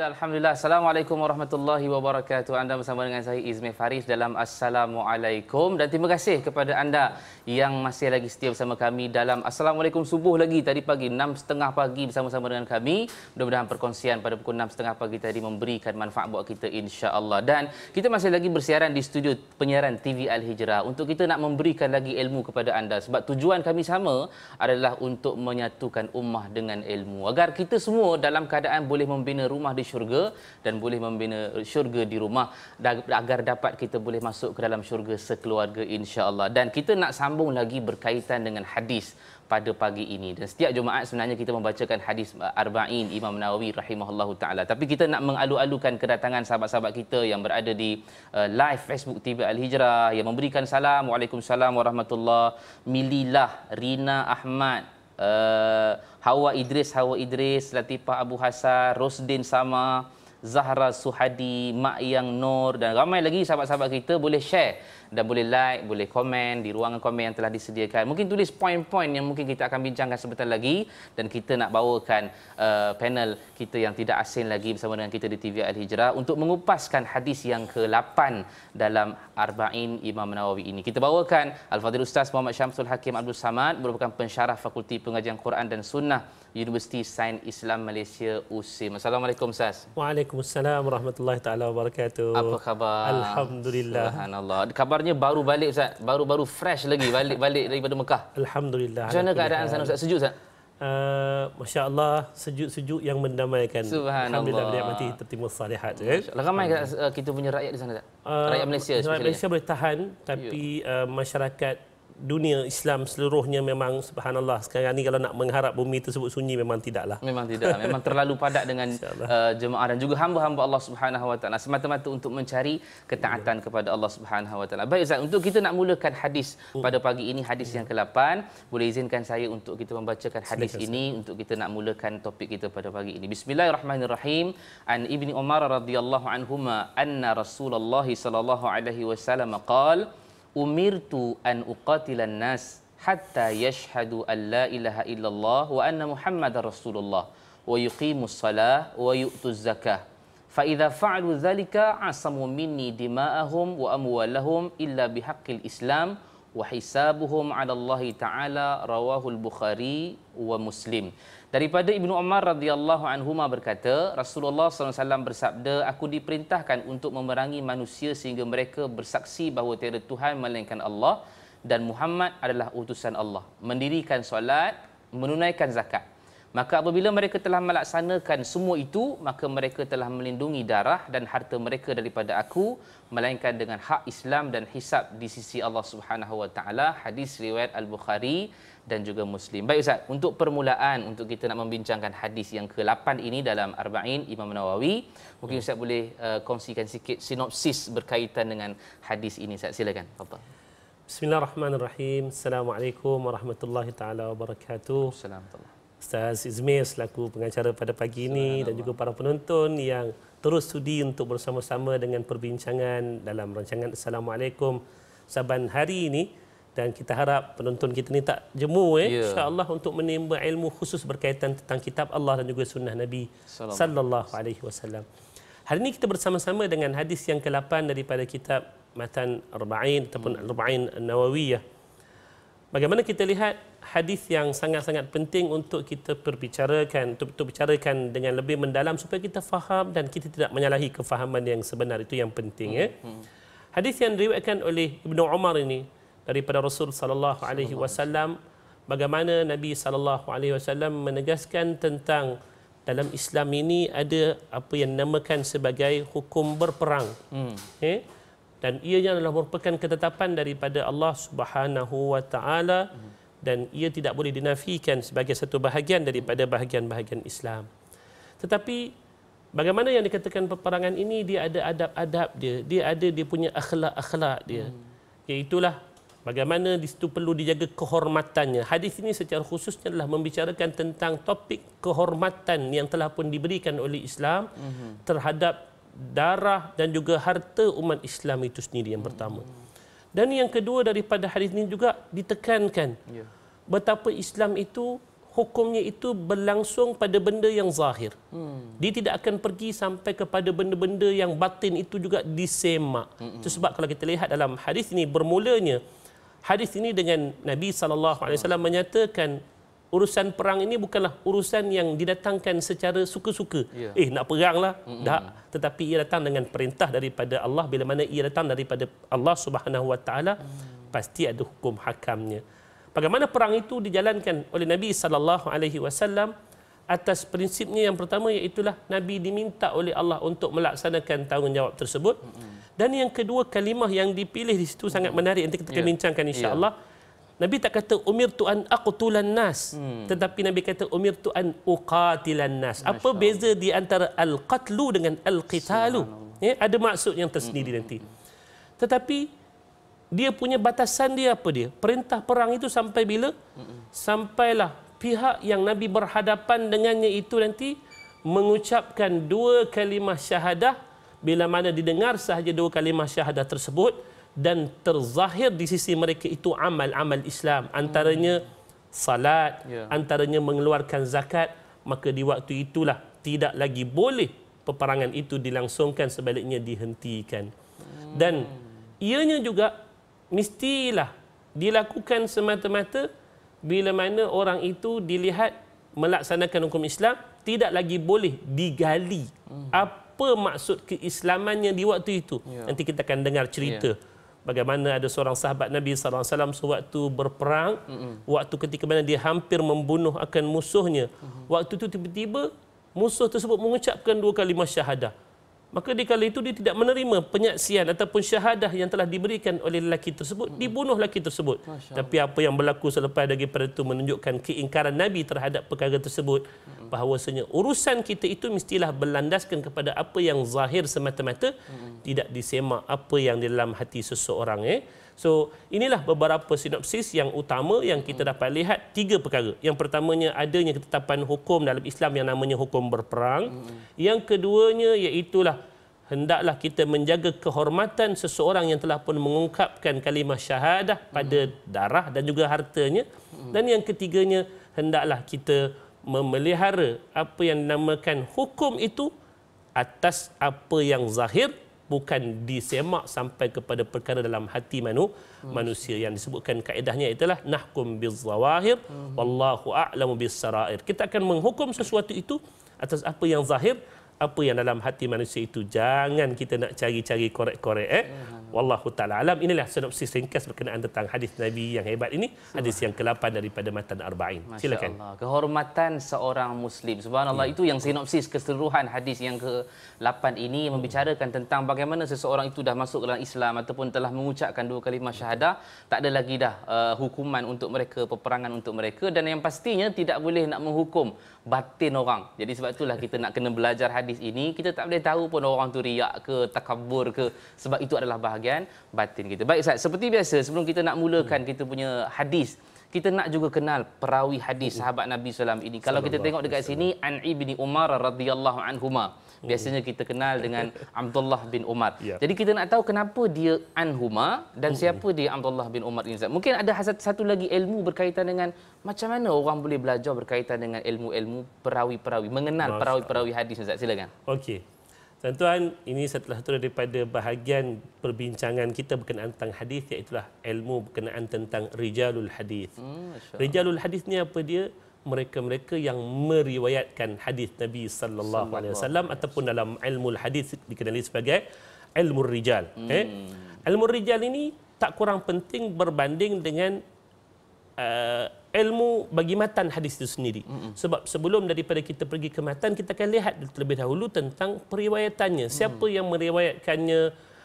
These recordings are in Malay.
Alhamdulillah, Alhamdulillah. Assalamualaikum warahmatullahi wabarakatuh. Anda bersama dengan saya Izmir Faris dalam Assalamualaikum. Dan terima kasih kepada anda yang masih lagi setia bersama kami dalam Assalamualaikum subuh lagi tadi pagi. 6.30 pagi bersama-sama dengan kami. Mudah-mudahan perkongsian pada pukul 6.30 pagi tadi memberikan manfaat buat kita insya Allah. Dan kita masih lagi bersiaran di studio penyiaran TV Al-Hijrah untuk kita nak memberikan lagi ilmu kepada anda. Sebab tujuan kami sama adalah untuk menyatukan ummah dengan ilmu. Agar kita semua dalam keadaan boleh membina rumah di syurga dan boleh membina syurga di rumah agar dapat kita boleh masuk ke dalam syurga sekeluarga insya-Allah. Dan kita nak sambung lagi berkaitan dengan hadis pada pagi ini dan setiap jumaat sebenarnya kita membacakan hadis eh, arbain Imam Nawawi rahimahullahu taala tapi kita nak mengalu-alukan kedatangan sahabat-sahabat kita yang berada di uh, live Facebook TV Al Hijrah yang memberikan salam Waalaikumsalam warahmatullahi mililah Rina Ahmad eh, Hawa Idris, Hawa Idris, Latifah Abu Hassan, Rosdin sama, Zahra Suhadi, Mak Yang Nur dan ramai lagi sahabat-sahabat kita boleh share dan boleh like, boleh komen di ruangan komen yang telah disediakan. Mungkin tulis poin-poin yang mungkin kita akan bincangkan sebentar lagi dan kita nak bawakan uh, panel kita yang tidak asing lagi bersama dengan kita di TV Al Hijrah untuk mengupaskan hadis yang ke-8 dalam Arba'in Imam Nawawi ini. Kita bawakan Al-Fadhil Ustaz Muhammad Syamsul Hakim Abdul Samad merupakan pensyarah Fakulti Pengajian Quran dan Sunnah Universiti Sains Islam Malaysia USIM. Assalamualaikum Ustaz. Waalaikumsalam warahmatullahi taala wabarakatuh. Apa khabar? Alhamdulillah. Subhanallah. Kabarnya baru balik Ustaz. Baru-baru fresh lagi balik-balik daripada Mekah. Alhamdulillah. Macam mana keadaan sana Ustaz? Sejuk Ustaz? Uh, Masya Allah sejuk-sejuk yang mendamaikan Subhanallah Alhamdulillah mati tertimbul salihat eh? Ramai kita punya rakyat di sana tak? Uh, rakyat Malaysia Rakyat Malaysia boleh tahan ya. Tapi uh, masyarakat dunia Islam seluruhnya memang subhanallah sekarang ni kalau nak mengharap bumi tersebut sunyi memang tidaklah. Memang tidak. Memang terlalu padat dengan uh, jemaah dan juga hamba-hamba Allah Subhanahu Wa Taala semata-mata untuk mencari ketaatan ya. kepada Allah Subhanahu Wa Taala. Baik Ustaz, untuk kita nak mulakan hadis hmm. pada pagi ini hadis ya. yang ke-8. Boleh izinkan saya untuk kita membacakan hadis Silakan, ini untuk kita nak mulakan topik kita pada pagi ini. Bismillahirrahmanirrahim. An Ibni Umar radhiyallahu anhuma anna Rasulullah sallallahu alaihi wasallam qala umirtu an uqatilan nas hatta yashhadu an la ilaha illallah wa anna muhammadar rasulullah wa yuqimus salah wa yu'tuz zakah fa idza fa'alu dhalika asamu minni dima'ahum wa amwalahum illa bihaqqil islam wa hisabuhum 'ala allahi ta'ala rawahu al-bukhari wa muslim Daripada Ibnu Umar radhiyallahu anhu berkata, Rasulullah SAW bersabda, aku diperintahkan untuk memerangi manusia sehingga mereka bersaksi bahawa tiada Tuhan melainkan Allah dan Muhammad adalah utusan Allah. Mendirikan solat, menunaikan zakat. Maka apabila mereka telah melaksanakan semua itu, maka mereka telah melindungi darah dan harta mereka daripada aku melainkan dengan hak Islam dan hisab di sisi Allah Subhanahu wa taala. Hadis riwayat Al-Bukhari dan juga Muslim. Baik Ustaz, untuk permulaan untuk kita nak membincangkan hadis yang ke-8 ini dalam Arba'in Imam Nawawi, mungkin Ustaz boleh uh, kongsikan sikit sinopsis berkaitan dengan hadis ini. Ustaz, silakan. Fadal. Bismillahirrahmanirrahim. Assalamualaikum warahmatullahi taala wabarakatuh. Assalamualaikum. Ustaz Izmir selaku pengacara pada pagi ini dan juga para penonton yang terus sudi untuk bersama-sama dengan perbincangan dalam rancangan Assalamualaikum Saban hari ini dan kita harap penonton kita ni tak jemu eh ya. insyaallah untuk menimba ilmu khusus berkaitan tentang kitab Allah dan juga sunnah Nabi sallallahu Hari ini kita bersama-sama dengan hadis yang ke-8 daripada kitab Matan Arba'in ataupun hmm. Arba'in Nawawiyah. Bagaimana kita lihat hadis yang sangat-sangat penting untuk kita perbicarakan, untuk, untuk bicarakan dengan lebih mendalam supaya kita faham dan kita tidak menyalahi kefahaman yang sebenar itu yang penting eh. hmm. eh. Hadis yang diriwayatkan oleh Ibnu Umar ini daripada Rasul sallallahu alaihi wasallam bagaimana Nabi sallallahu alaihi wasallam menegaskan tentang dalam Islam ini ada apa yang namakan sebagai hukum berperang. Hmm. Eh? Dan ia adalah merupakan ketetapan daripada Allah Subhanahu wa taala dan ia tidak boleh dinafikan sebagai satu bahagian daripada bahagian-bahagian Islam. Tetapi bagaimana yang dikatakan peperangan ini dia ada adab-adab dia, dia ada dia punya akhlak-akhlak dia. Hmm. Iaitulah Bagaimana di situ perlu dijaga kehormatannya. Hadis ini secara khususnya adalah membicarakan tentang topik kehormatan yang telah pun diberikan oleh Islam mm-hmm. terhadap darah dan juga harta umat Islam itu sendiri yang pertama. Mm-hmm. Dan yang kedua daripada hadis ini juga ditekankan yeah. betapa Islam itu hukumnya itu berlangsung pada benda yang zahir. Hmm. Dia tidak akan pergi sampai kepada benda-benda yang batin itu juga disemak. Hmm. Itu sebab kalau kita lihat dalam hadis ini bermulanya hadis ini dengan Nabi SAW menyatakan urusan perang ini bukanlah urusan yang didatangkan secara suka-suka. Yeah. Eh nak peranglah. Mm-hmm. Dah tetapi ia datang dengan perintah daripada Allah bila mana ia datang daripada Allah Subhanahu Wa mm. pasti ada hukum hakamnya. Bagaimana perang itu dijalankan oleh Nabi saw atas prinsipnya yang pertama iaitulah Nabi diminta oleh Allah untuk melaksanakan tanggungjawab tersebut. Mm-hmm. Dan yang kedua kalimah yang dipilih di situ sangat menarik nanti kita akan ya. bincangkan ya. insya-Allah. Yeah. Nabi tak kata Umir umirtu an aqtulan nas, hmm. tetapi Nabi kata umirtu an uqatilan nas. Masya Apa Allah. di antara al-qatlu dengan al-qitalu? Ya, ada maksud yang tersendiri hmm. nanti. Tetapi dia punya batasan dia apa dia? Perintah perang itu sampai bila? Hmm. Sampailah pihak yang Nabi berhadapan dengannya itu nanti mengucapkan dua kalimah syahadah bila mana didengar sahaja dua kalimah syahadah tersebut dan terzahir di sisi mereka itu amal-amal Islam antaranya salat yeah. antaranya mengeluarkan zakat maka di waktu itulah tidak lagi boleh peperangan itu dilangsungkan sebaliknya dihentikan hmm. dan ianya juga mestilah dilakukan semata-mata bila mana orang itu dilihat melaksanakan hukum Islam tidak lagi boleh digali hmm apa maksud keislamannya di waktu itu. Ya. Nanti kita akan dengar cerita. Ya. Bagaimana ada seorang sahabat Nabi Sallallahu Alaihi Wasallam sewaktu berperang, mm -mm. waktu ketika mana dia hampir membunuh akan musuhnya. Mm -hmm. Waktu itu tiba-tiba musuh tersebut mengucapkan dua kalimah syahadah. Mm maka di kala itu dia tidak menerima penyaksian ataupun syahadah yang telah diberikan oleh lelaki tersebut hmm. dibunuh lelaki tersebut tapi apa yang berlaku selepas daripada itu menunjukkan keingkaran nabi terhadap perkara tersebut hmm. bahawasanya urusan kita itu mestilah berlandaskan kepada apa yang zahir semata-mata hmm. tidak disemak apa yang di dalam hati seseorang eh so inilah beberapa sinopsis yang utama yang kita dapat lihat tiga perkara yang pertamanya adanya ketetapan hukum dalam Islam yang namanya hukum berperang yang keduanya iaitulah hendaklah kita menjaga kehormatan seseorang yang telah pun mengungkapkan kalimah syahadah pada hmm. darah dan juga hartanya hmm. dan yang ketiganya hendaklah kita memelihara apa yang dinamakan hukum itu atas apa yang zahir bukan disemak sampai kepada perkara dalam hati manu, hmm. manusia yang disebutkan kaedahnya itulah nahkum bizawahir wallahu a'lamu bisarair kita akan menghukum sesuatu itu atas apa yang zahir apa yang dalam hati manusia itu jangan kita nak cari-cari korek-korek eh Wallahu ta'ala alam Inilah sinopsis ringkas berkenaan tentang hadis Nabi yang hebat ini Hadis yang ke-8 daripada Matan Arba'in Silakan Allah. Kehormatan seorang Muslim Subhanallah ya. itu yang sinopsis keseluruhan hadis yang ke-8 ini hmm. Membicarakan tentang bagaimana seseorang itu dah masuk dalam Islam Ataupun telah mengucapkan dua kalimah syahadah Tak ada lagi dah uh, hukuman untuk mereka Peperangan untuk mereka Dan yang pastinya tidak boleh nak menghukum batin orang. Jadi sebab itulah kita nak kena belajar hadis ini. Kita tak boleh tahu pun orang tu riak ke, takabur ke. Sebab itu adalah bahagian bahagian batin kita. Baik Ustaz, seperti biasa sebelum kita nak mulakan kita punya hadis, kita nak juga kenal perawi hadis sahabat Nabi SAW ini. Kalau kita tengok dekat sini, An'i bin Umar radhiyallahu anhu Ma Biasanya kita kenal dengan Abdullah bin Umar. Yeah. Jadi kita nak tahu kenapa dia Anhuma dan hmm. siapa dia Abdullah bin Umar ini. Mungkin ada satu lagi ilmu berkaitan dengan macam mana orang boleh belajar berkaitan dengan ilmu-ilmu perawi-perawi, mengenal perawi-perawi hadis. Silakan. Okey. Tuan-tuan, ini setelah satu daripada bahagian perbincangan kita berkenaan tentang hadis iaitu ilmu berkenaan tentang rijalul hadis. Hmm, rijalul hadis ni apa dia? Mereka-mereka yang meriwayatkan hadis Nabi sallallahu alaihi wasallam ataupun dalam ilmu hadis dikenali sebagai ilmu rijal. Eh? Hmm. Okay? Ilmu rijal ini tak kurang penting berbanding dengan uh, ilmu bagi matan hadis itu sendiri. Mm-hmm. Sebab sebelum daripada kita pergi ke matan, kita akan lihat terlebih dahulu tentang periwayatannya. Mm. Siapa mm-hmm. yang meriwayatkannya,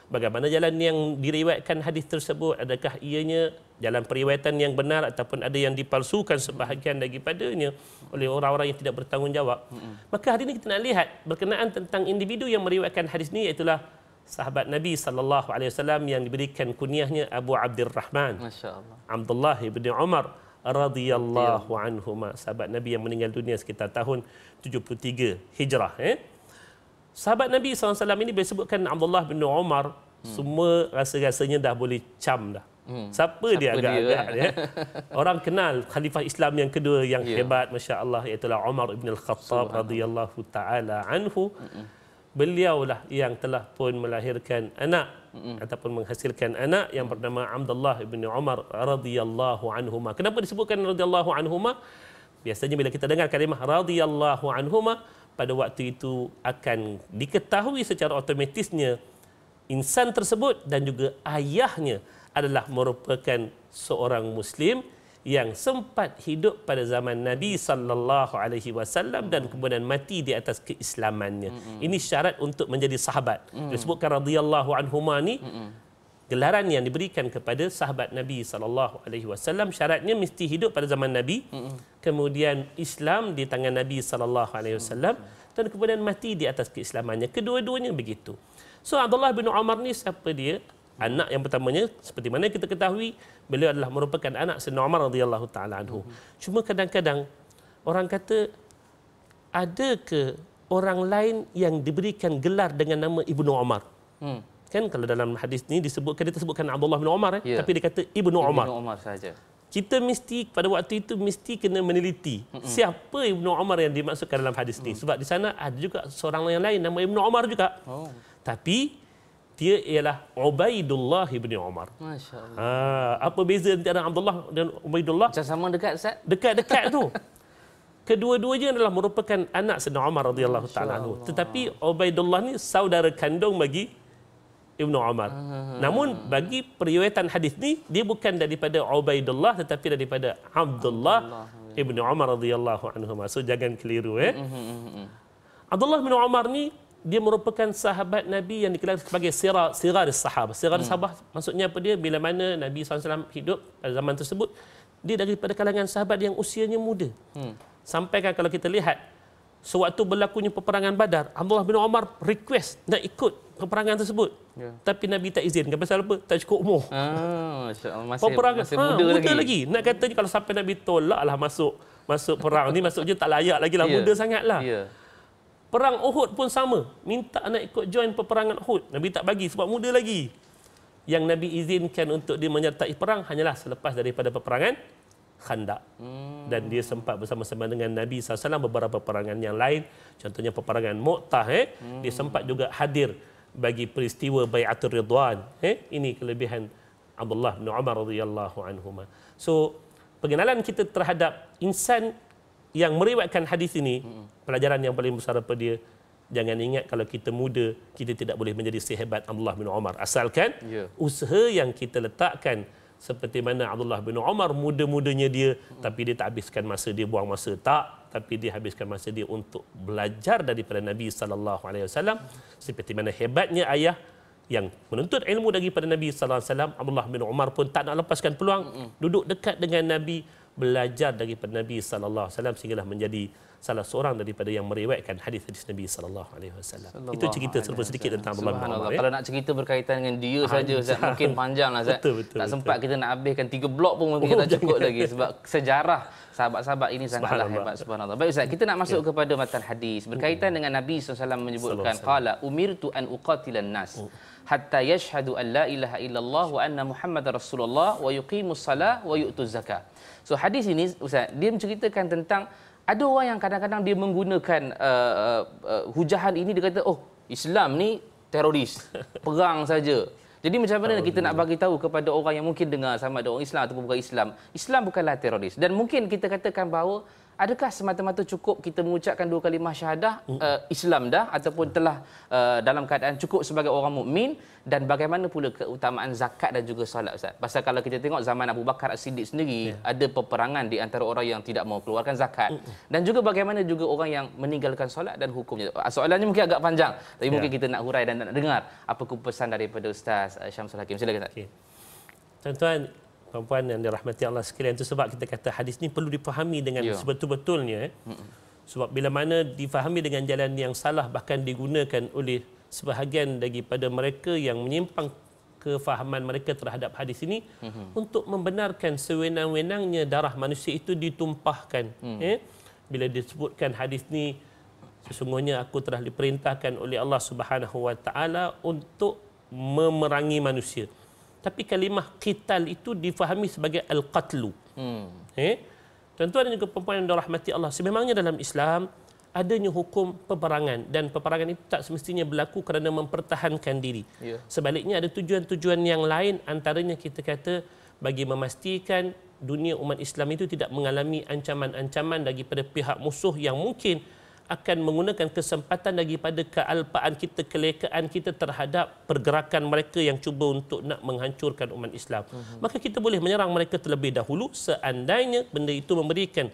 bagaimana jalan yang diriwayatkan hadis tersebut, adakah ianya jalan periwayatan yang benar ataupun ada yang dipalsukan sebahagian daripadanya oleh orang-orang yang tidak bertanggungjawab. Mm-hmm. Maka hari ini kita nak lihat berkenaan tentang individu yang meriwayatkan hadis ini, iaitulah sahabat Nabi sallallahu alaihi wasallam yang diberikan kunyahnya Abu Abdurrahman. Masya-Allah. Abdullah bin Umar radhiyallahu anhuma. Sahabat Nabi yang meninggal dunia sekitar tahun 73 Hijrah, eh. Sahabat Nabi sallallahu alaihi wasallam ini disebutkan Abdullah bin Umar hmm. semua rasa-rasanya dah boleh cam dah. Hmm. Siapa, Siapa dia agak-agak eh? ya? Eh? Orang kenal khalifah Islam yang kedua yang yeah. hebat masya-Allah iaitu Umar bin Al-Khattab radhiyallahu taala anhu. Hmm beliaulah yang telah pun melahirkan anak mm-hmm. ataupun menghasilkan anak yang mm. bernama Abdullah bin Umar radhiyallahu anhuma. Kenapa disebutkan radhiyallahu anhuma? Biasanya bila kita dengar kalimah radhiyallahu anhuma pada waktu itu akan diketahui secara otomatisnya insan tersebut dan juga ayahnya adalah merupakan seorang muslim yang sempat hidup pada zaman Nabi sallallahu alaihi wasallam dan kemudian mati di atas keislamannya. Mm -hmm. Ini syarat untuk menjadi sahabat. Mm -hmm. Disebutkan radhiyallahu anhuma ni mm -hmm. gelaran yang diberikan kepada sahabat Nabi sallallahu alaihi wasallam syaratnya mesti hidup pada zaman Nabi, mm -hmm. kemudian Islam di tangan Nabi sallallahu alaihi wasallam dan kemudian mati di atas keislamannya. Kedua-duanya begitu. So Abdullah bin Umar ni siapa dia? anak yang pertamanya seperti mana kita ketahui beliau adalah merupakan anak Sayyidina Umar radhiyallahu taala anhu. Cuma kadang-kadang orang kata ada ke orang lain yang diberikan gelar dengan nama Ibnu Umar? Hmm. Kan kalau dalam hadis ini disebutkan dia tersebutkan Abdullah bin Umar eh? yeah. tapi dia kata Ibnu Umar. Ibnu Umar saja. Kita mesti pada waktu itu mesti kena meneliti Mm-mm. siapa Ibnu Umar yang dimaksudkan dalam hadis ini. Mm. Sebab di sana ada juga seorang yang lain nama Ibnu Umar juga. Oh. Tapi dia ialah Ubaidullah bin Umar. Masya-Allah. Ha, apa beza antara Abdullah dan Ubaidullah? Macam sama dekat Ustaz. Dekat-dekat tu. Kedua-duanya adalah merupakan anak Sayyidina Umar radhiyallahu taala anhu. Tetapi Ubaidullah ni saudara kandung bagi Ibnu Umar. Ah, ah, ah. Namun bagi periwayatan hadis ni dia bukan daripada Ubaidullah tetapi daripada Abdullah, Ibnu Umar radhiyallahu anhu. So jangan keliru eh. Mm-hmm, mm-hmm, mm-hmm. Abdullah bin Umar ni dia merupakan sahabat Nabi yang dikenal sebagai sirar sirar sahabat. Sirar hmm. sahabat maksudnya apa dia? Bila mana Nabi SAW hidup pada zaman tersebut, dia daripada kalangan sahabat yang usianya muda. Hmm. Sampaikan kalau kita lihat, sewaktu berlakunya peperangan Badar, Abdullah bin Omar request nak ikut peperangan tersebut. Yeah. Tapi Nabi tak izin. Kenapa pasal apa? Tak cukup umur. Ah, masih, peperangan, masih muda, ha, muda lagi. lagi. Nak kata kalau sampai Nabi tolaklah masuk masuk perang ni maksudnya tak layak lagi lah yeah. muda sangatlah. Yeah. Perang Uhud pun sama. Minta nak ikut join peperangan Uhud. Nabi tak bagi sebab muda lagi. Yang Nabi izinkan untuk dia menyertai perang hanyalah selepas daripada peperangan Khandak. Hmm. Dan dia sempat bersama-sama dengan Nabi SAW beberapa peperangan yang lain. Contohnya peperangan Muqtah. Eh. Hmm. Dia sempat juga hadir bagi peristiwa Bayatul Ridwan. Eh. Ini kelebihan Abdullah bin Umar radhiyallahu anhu. So, pengenalan kita terhadap insan yang meriwayatkan hadis ini pelajaran yang paling besar apa dia jangan ingat kalau kita muda kita tidak boleh menjadi sehebat Abdullah bin Umar asalkan yeah. usaha yang kita letakkan seperti mana Abdullah bin Umar muda-mudanya dia tapi dia tak habiskan masa dia buang masa tak tapi dia habiskan masa dia untuk belajar daripada Nabi sallallahu alaihi wasallam seperti mana hebatnya ayah yang menuntut ilmu daripada Nabi sallallahu alaihi wasallam Abdullah bin Umar pun tak nak lepaskan peluang duduk dekat dengan Nabi belajar dari Nabi sallallahu alaihi wasallam sehinggalah menjadi salah seorang daripada yang meriwayatkan hadis-hadis Nabi sallallahu alaihi wasallam. Itu cerita serba sedikit tentang Abu Bakar. Ya? Kalau nak cerita berkaitan dengan dia ah, saja Ustaz, mungkin panjanglah Ustaz. Betul, betul, tak betul. sempat kita nak habiskan tiga blok pun mungkin oh, tak cukup lagi sebab sejarah sahabat-sahabat ini sangatlah hebat subhanallah. Baik Ustaz, kita nak masuk yeah. kepada matan hadis berkaitan hmm. dengan Nabi sallallahu alaihi wasallam menyebutkan qala umirtu an uqatilan nas oh. hatta yashhadu an la ilaha illallah wa anna Muhammad rasulullah wa yuqimus salah wa yu'tuz zakah. So hadis ini Ustaz, dia menceritakan tentang ada orang yang kadang-kadang dia menggunakan uh, uh, uh hujahan ini dia kata oh Islam ni teroris, perang saja. Jadi macam mana kita nak bagi tahu kepada orang yang mungkin dengar sama ada orang Islam ataupun bukan Islam, Islam bukanlah teroris dan mungkin kita katakan bahawa adakah semata-mata cukup kita mengucapkan dua kalimah syahadah hmm. uh, Islam dah ataupun telah uh, dalam keadaan cukup sebagai orang mukmin dan bagaimana pula keutamaan zakat dan juga solat ustaz pasal kalau kita tengok zaman Abu Bakar As-Siddiq sendiri ya. ada peperangan di antara orang yang tidak mau keluarkan zakat uh. dan juga bagaimana juga orang yang meninggalkan solat dan hukumnya ah, soalannya mungkin agak panjang tapi ya. mungkin kita nak hurai dan nak dengar apa pesan daripada ustaz uh, Syamsul Hakim silakan ustaz okay. Tuan-tuan, puan-puan dan dirahmati Allah sekalian. Itu sebab kita kata hadis ini perlu dipahami dengan ya. sebetul-betulnya. Eh. Sebab bila mana difahami dengan jalan yang salah bahkan digunakan oleh sebahagian daripada mereka yang menyimpang kefahaman mereka terhadap hadis ini mm-hmm. untuk membenarkan sewenang-wenangnya darah manusia itu ditumpahkan mm. eh bila disebutkan hadis ini sesungguhnya aku telah diperintahkan oleh Allah Subhanahu wa taala untuk memerangi manusia tapi kalimah qital itu difahami sebagai al-qatlu. Hmm. Eh? Tuan-tuan juga perempuan yang dirahmati Allah, sememangnya dalam Islam adanya hukum peperangan dan peperangan itu tak semestinya berlaku kerana mempertahankan diri. Yeah. Sebaliknya ada tujuan-tujuan yang lain antaranya kita kata bagi memastikan dunia umat Islam itu tidak mengalami ancaman-ancaman daripada pihak musuh yang mungkin akan menggunakan kesempatan daripada kealpaan kita, kelekaan kita terhadap pergerakan mereka yang cuba untuk nak menghancurkan umat Islam. Uh-huh. Maka kita boleh menyerang mereka terlebih dahulu seandainya benda itu memberikan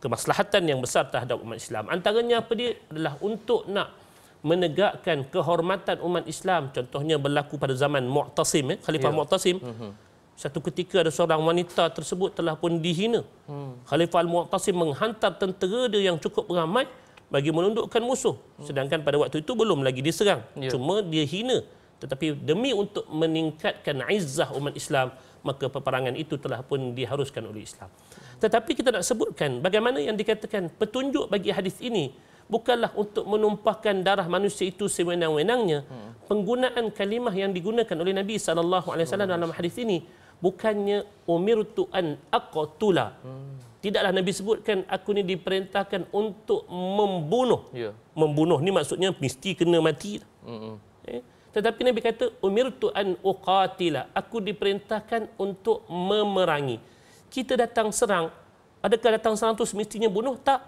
kemaslahatan yang besar terhadap umat Islam. Antaranya apa dia adalah untuk nak menegakkan kehormatan umat Islam. Contohnya berlaku pada zaman Mu'tasim, eh, Khalifah yeah. Mu'tasim. Uh-huh. Satu ketika ada seorang wanita tersebut telah pun dihina. Hmm. Khalifah Al-Mu'tasim menghantar tentera dia yang cukup ramai bagi menundukkan musuh sedangkan pada waktu itu belum lagi diserang ya. cuma dia hina tetapi demi untuk meningkatkan izzah umat Islam maka peperangan itu telah pun diharuskan oleh Islam tetapi kita nak sebutkan bagaimana yang dikatakan petunjuk bagi hadis ini bukanlah untuk menumpahkan darah manusia itu sewenang-wenangnya penggunaan kalimah yang digunakan oleh Nabi sallallahu alaihi wasallam dalam hadis ini bukannya umirtu an aqtula Tidaklah Nabi sebutkan aku ni diperintahkan untuk membunuh. Ya. Membunuh ni maksudnya mesti kena mati. Mm-hmm. Eh? Tetapi Nabi kata Umir an uqatila. Aku diperintahkan untuk memerangi. Kita datang serang, adakah datang serang tu semestinya bunuh? Tak.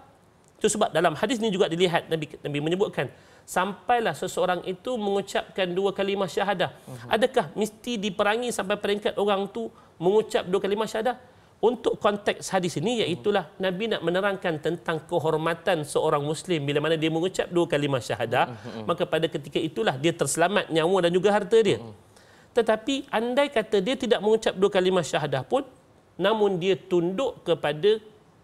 Itu sebab dalam hadis ni juga dilihat Nabi Nabi menyebutkan sampailah seseorang itu mengucapkan dua kalimah syahadah. Mm-hmm. Adakah mesti diperangi sampai peringkat orang tu mengucap dua kalimah syahadah? untuk konteks hadis ini iaitulah Nabi nak menerangkan tentang kehormatan seorang Muslim bila mana dia mengucap dua kalimah syahadah maka pada ketika itulah dia terselamat nyawa dan juga harta dia tetapi andai kata dia tidak mengucap dua kalimah syahadah pun namun dia tunduk kepada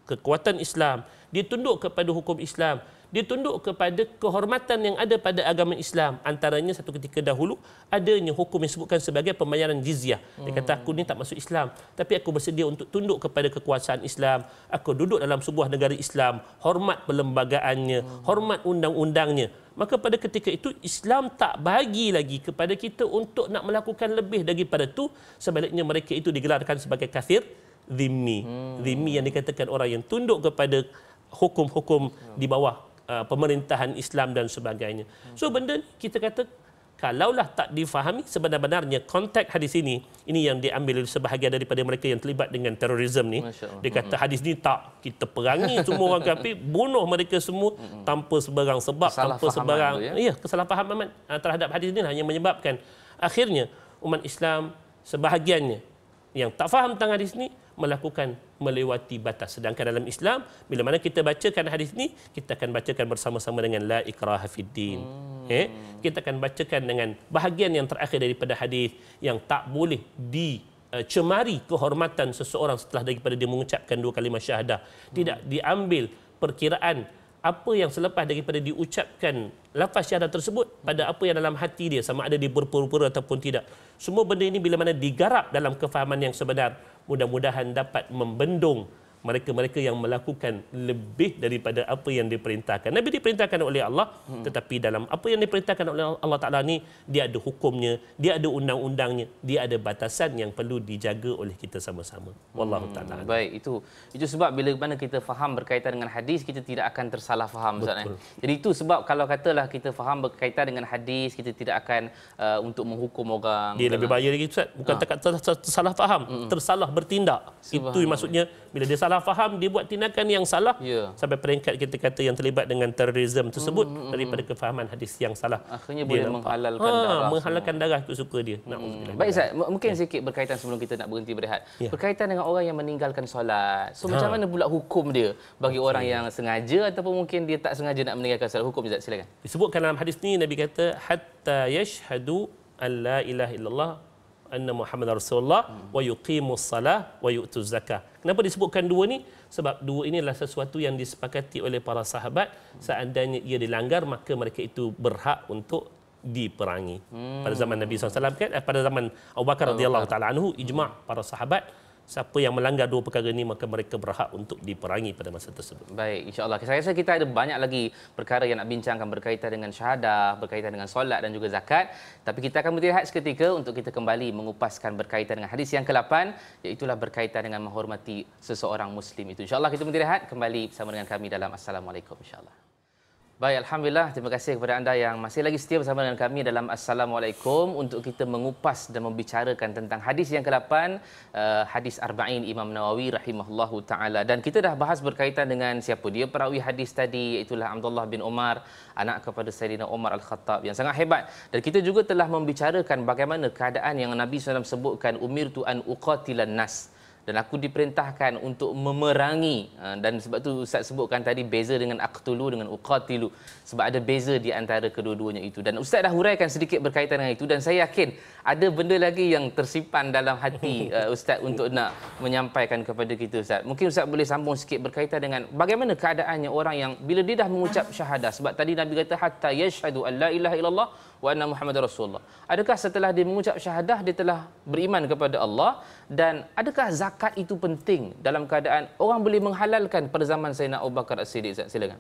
kekuatan Islam dia tunduk kepada hukum Islam dia tunduk kepada kehormatan yang ada pada agama Islam. Antaranya satu ketika dahulu adanya hukum yang sebutkan sebagai pembayaran jizyah. Dia kata aku ni tak masuk Islam, tapi aku bersedia untuk tunduk kepada kekuasaan Islam. Aku duduk dalam sebuah negara Islam, hormat perlembagaannya, hormat undang-undangnya. Maka pada ketika itu Islam tak bagi lagi kepada kita untuk nak melakukan lebih daripada itu. Sebaliknya mereka itu digelarkan sebagai kafir zimmi. Zimmi hmm. yang dikatakan orang yang tunduk kepada hukum-hukum di bawah uh, pemerintahan Islam dan sebagainya. So benda ni kita kata kalaulah tak difahami sebenar-benarnya konteks hadis ini, ini yang diambil sebahagian daripada mereka yang terlibat dengan terorisme ni. Dia kata hmm. hadis ni tak kita perangi semua orang kafir, bunuh mereka semua hmm. tanpa sebarang sebab, Kesalah tanpa sebarang ya? ya kesalahpahaman uh, terhadap hadis ini hanya lah menyebabkan akhirnya umat Islam sebahagiannya yang tak faham tentang hadis ni melakukan melewati batas. Sedangkan dalam Islam, bila mana kita bacakan hadis ini, kita akan bacakan bersama-sama dengan la ikraha fiddin. Hmm. Eh? Kita akan bacakan dengan bahagian yang terakhir daripada hadis yang tak boleh di eh, cemari kehormatan seseorang setelah daripada dia mengucapkan dua kalimah syahadah. Tidak hmm. diambil perkiraan apa yang selepas daripada diucapkan lafaz syahadah tersebut pada apa yang dalam hati dia sama ada dia berpura-pura ataupun tidak. Semua benda ini bila mana digarap dalam kefahaman yang sebenar mudah-mudahan dapat membendung mereka-mereka yang melakukan lebih daripada apa yang diperintahkan. Nabi diperintahkan oleh Allah hmm. tetapi dalam apa yang diperintahkan oleh Allah Taala ni dia ada hukumnya, dia ada undang-undangnya, dia ada batasan yang perlu dijaga oleh kita sama-sama. Wallahu hmm. taala. Baik, itu itu sebab bila mana kita faham berkaitan dengan hadis kita tidak akan tersalah faham Ustaz. Eh? Jadi itu sebab kalau katalah kita faham berkaitan dengan hadis kita tidak akan uh, untuk menghukum orang. Dia lebih bahaya lagi Ustaz. Bukan ha. tak tersalah faham, hmm. tersalah bertindak. Itu maksudnya bila dia salah faham dia buat tindakan yang salah yeah. sampai peringkat kita kata yang terlibat dengan terorisme tersebut mm, mm, daripada hmm. kefahaman hadis yang salah akhirnya dia boleh nampak. menghalalkan ha, darah menghalalkan semua. darah itu suka dia nak mm. baik Ustaz mungkin yeah. sikit berkaitan sebelum kita nak berhenti berehat yeah. berkaitan dengan orang yang meninggalkan solat so ha. macam mana pula hukum dia bagi okay. orang yang sengaja ataupun mungkin dia tak sengaja nak meninggalkan solat hukum Ustaz silakan disebutkan dalam hadis ni Nabi kata hatta yashhadu Allah ilaha illallah anna Muhammad Rasulullah hmm. wa yuqimus salah wa yu'tuz zakah. Kenapa disebutkan dua ni? Sebab dua ini adalah sesuatu yang disepakati oleh para sahabat hmm. seandainya ia dilanggar maka mereka itu berhak untuk diperangi. Hmm. Pada zaman Nabi SAW kan? Eh, pada zaman Abu Bakar radhiyallahu taala anhu ijma' para sahabat siapa yang melanggar dua perkara ini maka mereka berhak untuk diperangi pada masa tersebut. Baik, insya-Allah. Saya rasa kita ada banyak lagi perkara yang nak bincangkan berkaitan dengan syahadah, berkaitan dengan solat dan juga zakat. Tapi kita akan berehat seketika untuk kita kembali mengupaskan berkaitan dengan hadis yang ke-8 iaitu berkaitan dengan menghormati seseorang muslim itu. Insya-Allah kita berehat kembali bersama dengan kami dalam assalamualaikum insya-Allah. Baik, Alhamdulillah. Terima kasih kepada anda yang masih lagi setia bersama dengan kami dalam Assalamualaikum untuk kita mengupas dan membicarakan tentang hadis yang ke-8, uh, eh, hadis Arba'in Imam Nawawi rahimahullahu ta'ala. Dan kita dah bahas berkaitan dengan siapa dia perawi hadis tadi, itulah Abdullah bin Umar, anak kepada Sayyidina Umar Al-Khattab yang sangat hebat. Dan kita juga telah membicarakan bagaimana keadaan yang Nabi SAW sebutkan, Umir tu'an uqatilan nas dan aku diperintahkan untuk memerangi eh, dan sebab tu Ustaz sebutkan tadi beza dengan aqtulu dengan uqatilu sebab ada beza di antara kedua-duanya itu dan Ustaz dah huraikan sedikit berkaitan dengan itu dan saya yakin ada benda lagi yang tersimpan dalam hati eh, Ustaz untuk nak menyampaikan kepada kita Ustaz mungkin Ustaz boleh sambung sikit berkaitan dengan bagaimana keadaannya orang yang bila dia dah mengucap syahadah sebab tadi Nabi kata hatta yashhadu an ilaha illallah wa anna Muhammad Rasulullah. Adakah setelah dia mengucap syahadah, dia telah beriman kepada Allah? Dan adakah zakat itu penting dalam keadaan orang boleh menghalalkan pada zaman Sayyidina Abu Bakar As-Siddiq? Silakan.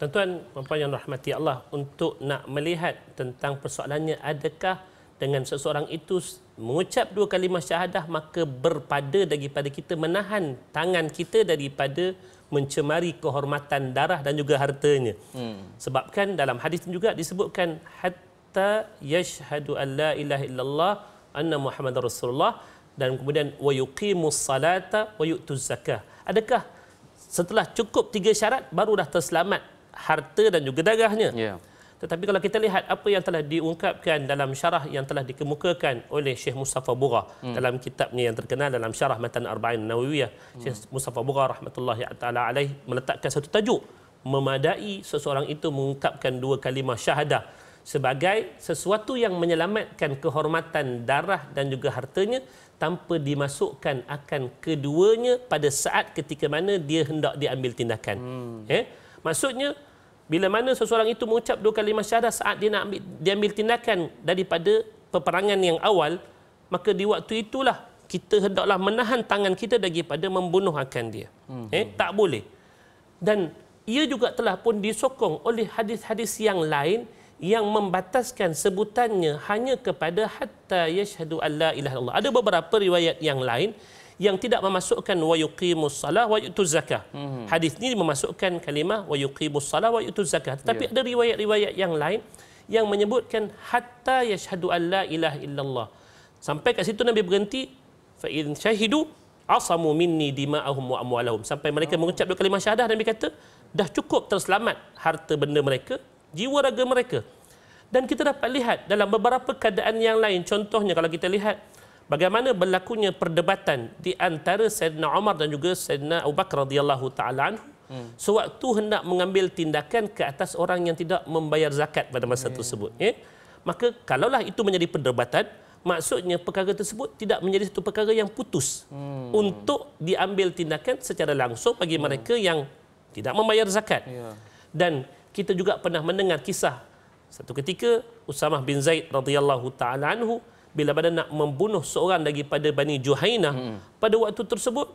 Tuan-tuan, puan yang rahmati Allah, untuk nak melihat tentang persoalannya, adakah dengan seseorang itu mengucap dua kalimah syahadah, maka berpada daripada kita menahan tangan kita daripada mencemari kehormatan darah dan juga hartanya. Hmm. Sebabkan dalam hadis juga disebutkan hatta yashhadu an la ilaha illallah anna Muhammad Rasulullah dan kemudian wa yuqimus salata wa yu'tuz zakah. Adakah setelah cukup tiga syarat baru dah terselamat harta dan juga dagahnya? Ya. Yeah. Tetapi kalau kita lihat apa yang telah diungkapkan dalam syarah yang telah dikemukakan oleh Syekh Mustafa Bura hmm. dalam kitabnya yang terkenal dalam syarah Matan Arba'in Nawawiyah, hmm. Syekh Mustafa Bura rahmatullahi taala alaih meletakkan satu tajuk memadai seseorang itu mengungkapkan dua kalimah syahadah sebagai sesuatu yang menyelamatkan kehormatan darah dan juga hartanya tanpa dimasukkan akan keduanya pada saat ketika mana dia hendak diambil tindakan. Hmm. Eh? Maksudnya, bila mana seseorang itu mengucap dua kalimah syahadah saat dia nak ambil, diambil tindakan daripada peperangan yang awal, maka di waktu itulah kita hendaklah menahan tangan kita daripada membunuh akan dia. Hmm. Eh? Tak boleh. Dan ia juga telah pun disokong oleh hadis-hadis yang lain yang membataskan sebutannya hanya kepada hatta yashhadu alla ilaha illallah. Ada beberapa riwayat yang lain yang tidak memasukkan wa yuqimus salah wa yutuz zakah. Mm-hmm. Hadis ini memasukkan kalimah wa yuqimus salah wa yutuz zakah. Tetapi yeah. ada riwayat-riwayat yang lain yang menyebutkan hatta yashhadu alla ilaha illallah. Sampai kat situ Nabi berhenti fa in shahidu asamu minni dima'ahum wa amwalahum. Sampai mereka oh. mengucap dua kalimah syahadah dan Nabi kata dah cukup terselamat harta benda mereka jiwa raga mereka. Dan kita dapat lihat dalam beberapa keadaan yang lain, contohnya kalau kita lihat bagaimana berlakunya perdebatan di antara Sayyidina Umar dan juga Sayyidina Abu Bakar radhiyallahu taala anhu hmm. sewaktu hendak mengambil tindakan ke atas orang yang tidak membayar zakat pada masa hmm. tersebut. Ya? Maka kalaulah itu menjadi perdebatan, maksudnya perkara tersebut tidak menjadi satu perkara yang putus hmm. untuk diambil tindakan secara langsung bagi hmm. mereka yang tidak membayar zakat. Ya. Dan kita juga pernah mendengar kisah satu ketika Usamah bin Zaid radhiyallahu taala anhu bila mana nak membunuh seorang daripada Bani Juhainah hmm. pada waktu tersebut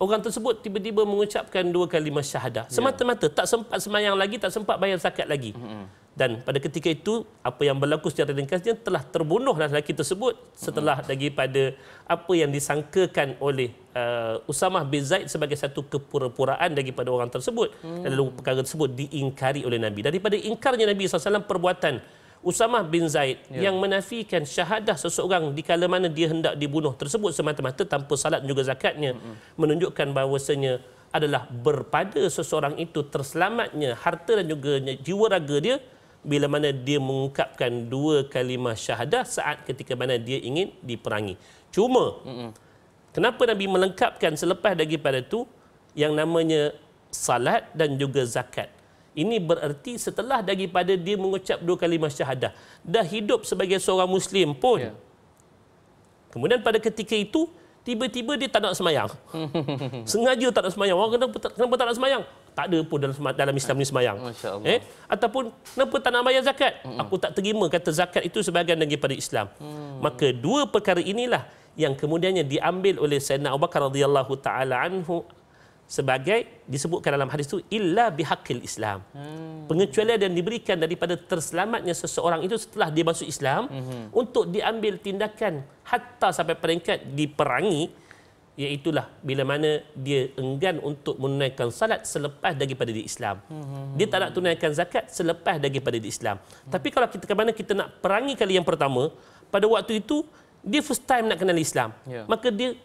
orang tersebut tiba-tiba mengucapkan dua kalimah syahadah ya. semata-mata tak sempat semayang lagi tak sempat bayar zakat lagi hmm dan pada ketika itu apa yang berlaku secara ringkasnya telah terbunuh lah lelaki tersebut setelah lagi hmm. pada apa yang disangkakan oleh uh, Usamah bin Zaid sebagai satu kepura-puraan pada orang tersebut hmm. lalu perkara tersebut diingkari oleh Nabi daripada ingkarnya Nabi SAW perbuatan Usamah bin Zaid ya. yang menafikan syahadah seseorang di kala mana dia hendak dibunuh tersebut semata-mata tanpa salat juga zakatnya hmm. menunjukkan bahawasanya adalah berpada seseorang itu terselamatnya harta dan juga jiwa raga dia bila mana dia mengungkapkan dua kalimah syahadah saat ketika mana dia ingin diperangi. Cuma, mm-hmm. kenapa Nabi melengkapkan selepas daripada itu yang namanya salat dan juga zakat? Ini bererti setelah daripada dia mengucap dua kalimah syahadah, dah hidup sebagai seorang Muslim pun. Yeah. Kemudian pada ketika itu, tiba-tiba dia tak nak semayang. Sengaja tak nak semayang. Orang kenapa, kenapa tak nak semayang? tak ada pun dalam dalam Islam ni sembahyang. Eh ataupun kenapa tak nak bayar zakat? Mm-mm. Aku tak terima kata zakat itu sebahagian pada Islam. Mm. Maka dua perkara inilah yang kemudiannya diambil oleh Sayyidina Abu Bakar radhiyallahu taala anhu sebagai disebutkan dalam hadis itu illa bihaqil Islam. Hmm. Pengecualian yang diberikan daripada terselamatnya seseorang itu setelah dia masuk Islam hmm. untuk diambil tindakan hatta sampai peringkat diperangi hmm. Iaitulah bila mana dia enggan untuk menunaikan salat selepas daripada di Islam. Hmm. Dia tak nak tunaikan zakat selepas daripada di Islam. Hmm. Tapi kalau kita ke mana kita nak perangi kali yang pertama, pada waktu itu dia first time nak kenal Islam. Ya. Maka dia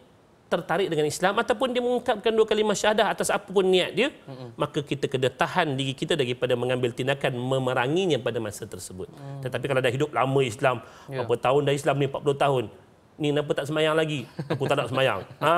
tertarik dengan Islam ataupun dia mengungkapkan dua kali masyadah atas apa pun niat dia, mm -mm. maka kita kena tahan diri kita daripada mengambil tindakan memeranginya pada masa tersebut. Mm. Tetapi kalau dah hidup lama Islam, yeah. berapa tahun dah Islam ni, 40 tahun, ni kenapa tak semayang lagi? Aku tak nak semayang. Ha,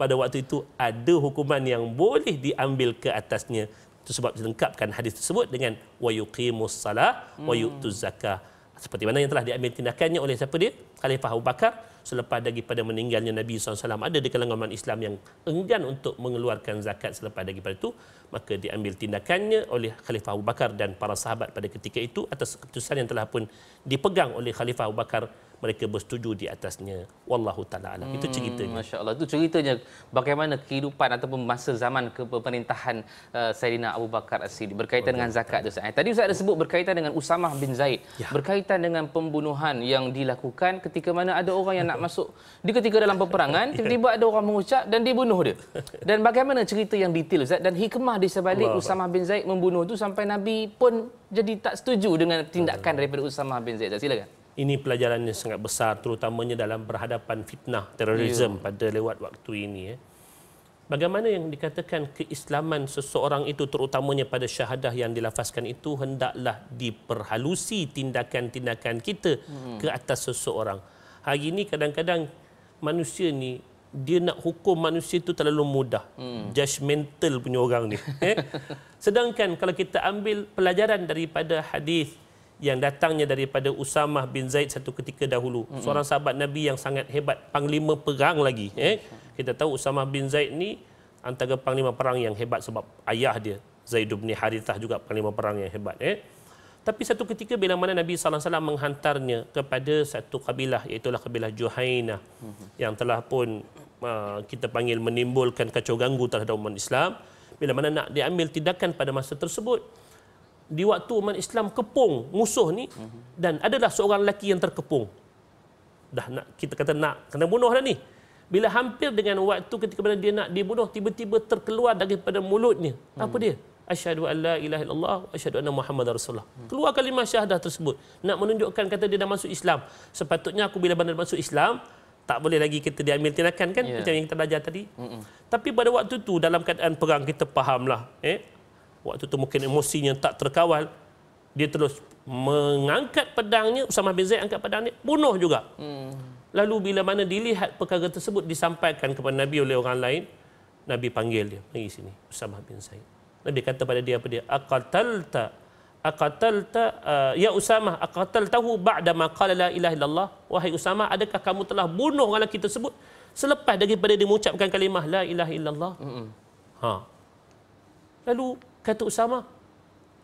pada waktu itu ada hukuman yang boleh diambil ke atasnya. Itu sebab dilengkapkan hadis tersebut dengan wa yuqimus salah wa hmm. yu'tuz zakah. Seperti mana yang telah diambil tindakannya oleh siapa dia? Khalifah Abu Bakar selepas daripada meninggalnya Nabi SAW ada di kalangan umat Islam yang enggan untuk mengeluarkan zakat selepas daripada itu maka diambil tindakannya oleh Khalifah Abu Bakar dan para sahabat pada ketika itu atas keputusan yang telah pun dipegang oleh Khalifah Abu Bakar mereka bersetuju di atasnya wallahu taala alam hmm, itu ceritanya masyaallah itu ceritanya bagaimana kehidupan ataupun masa zaman kepemerintahan uh, Sayyidina Abu Bakar As-Siddiq berkaitan oh, dengan zakat tu tadi ustaz ada sebut berkaitan dengan Usamah bin Zaid ya. berkaitan dengan pembunuhan yang dilakukan ketika mana ada orang yang nak masuk di ketika dalam peperangan ya. tiba-tiba ada orang mengucap dan dibunuh dia dan bagaimana cerita yang detail ustaz dan hikmah di sebalik Usamah bin Zaid membunuh tu sampai nabi pun jadi tak setuju dengan tindakan daripada Usamah bin Zaid silakan ini pelajaran yang sangat besar terutamanya dalam berhadapan fitnah terorisme yeah. pada lewat waktu ini ya. Bagaimana yang dikatakan keislaman seseorang itu terutamanya pada syahadah yang dilafazkan itu hendaklah diperhalusi tindakan-tindakan kita hmm. ke atas seseorang. Hari ini kadang-kadang manusia ni dia nak hukum manusia itu terlalu mudah. Hmm. Judgmental punya orang ni. Ya. Sedangkan kalau kita ambil pelajaran daripada hadis yang datangnya daripada Usamah bin Zaid satu ketika dahulu. Mm-hmm. Seorang sahabat Nabi yang sangat hebat, panglima perang lagi. Eh? Kita tahu Usamah bin Zaid ni antara panglima perang yang hebat sebab ayah dia, Zaid bin Harithah juga panglima perang yang hebat. Eh? Tapi satu ketika bila mana Nabi SAW menghantarnya kepada satu kabilah, iaitulah kabilah Juhainah mm-hmm. yang telah pun uh, kita panggil menimbulkan kacau ganggu terhadap umat Islam. Bila mana nak diambil tindakan pada masa tersebut, di waktu umat Islam kepung musuh ni mm-hmm. dan adalah seorang lelaki yang terkepung dah nak kita kata nak kena bunuh dah ni bila hampir dengan waktu ketika mana dia nak dibunuh tiba-tiba terkeluar daripada mulutnya hmm apa dia asyhadu an la ilaha illallah wa asyhadu anna muhammadar rasulullah hmm keluar kalimah syahadah tersebut nak menunjukkan kata dia dah masuk Islam sepatutnya aku bila benar masuk Islam tak boleh lagi kita diambil tindakan kan yeah. macam yang kita belajar tadi hmm tapi pada waktu tu dalam keadaan perang kita fahamlah eh waktu itu mungkin emosinya tak terkawal dia terus mengangkat pedangnya Usama bin Zaid angkat pedangnya bunuh juga hmm. lalu bila mana dilihat perkara tersebut disampaikan kepada Nabi oleh orang lain Nabi panggil dia mari sini Usama bin Zaid Nabi kata pada dia apa dia aqatalta aqatalta uh, ya Usama aqataltahu ba'da ma qala la ilaha illallah wahai Usama adakah kamu telah bunuh orang lelaki tersebut selepas daripada dia mengucapkan kalimah la ilaha illallah hmm. ha Lalu kata Usama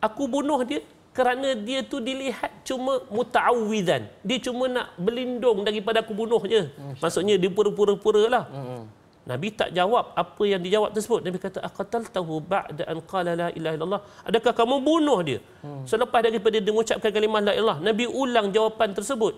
aku bunuh dia kerana dia tu dilihat cuma muta'awwidan dia cuma nak berlindung daripada aku bunuhnya maksudnya dia pura-pura-pura lah hmm. Nabi tak jawab apa yang dijawab tersebut. Nabi kata, "Aqatal tahu ba'da an qala la ilaha illallah." Adakah kamu bunuh dia? Hmm. Selepas daripada dia mengucapkan kalimah la ilaha, Nabi ulang jawapan tersebut.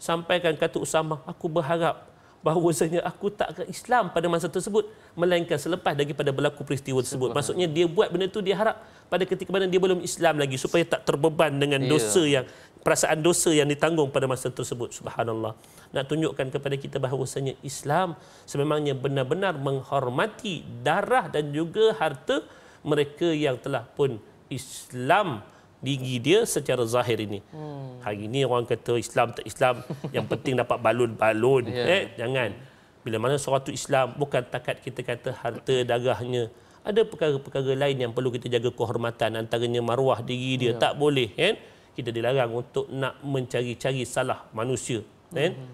Sampaikan kata Usamah, "Aku berharap bahawasanya aku tak ke Islam pada masa tersebut melainkan selepas daripada berlaku peristiwa tersebut maksudnya dia buat benda tu dia harap pada ketika mana dia belum Islam lagi supaya tak terbeban dengan ya. dosa yang perasaan dosa yang ditanggung pada masa tersebut subhanallah nak tunjukkan kepada kita bahawasanya Islam sememangnya benar-benar menghormati darah dan juga harta mereka yang telah pun Islam gigi dia secara zahir ini. Hmm. Hari ini orang kata Islam tak Islam, yang penting dapat balon-balon. Yeah. Eh, jangan. Bila mana suatu Islam, bukan takat kita kata harta darahnya. Ada perkara-perkara lain yang perlu kita jaga kehormatan, antaranya maruah diri dia. Yeah. Tak boleh. Eh? Kita dilarang untuk nak mencari-cari salah manusia. Eh? Hmm.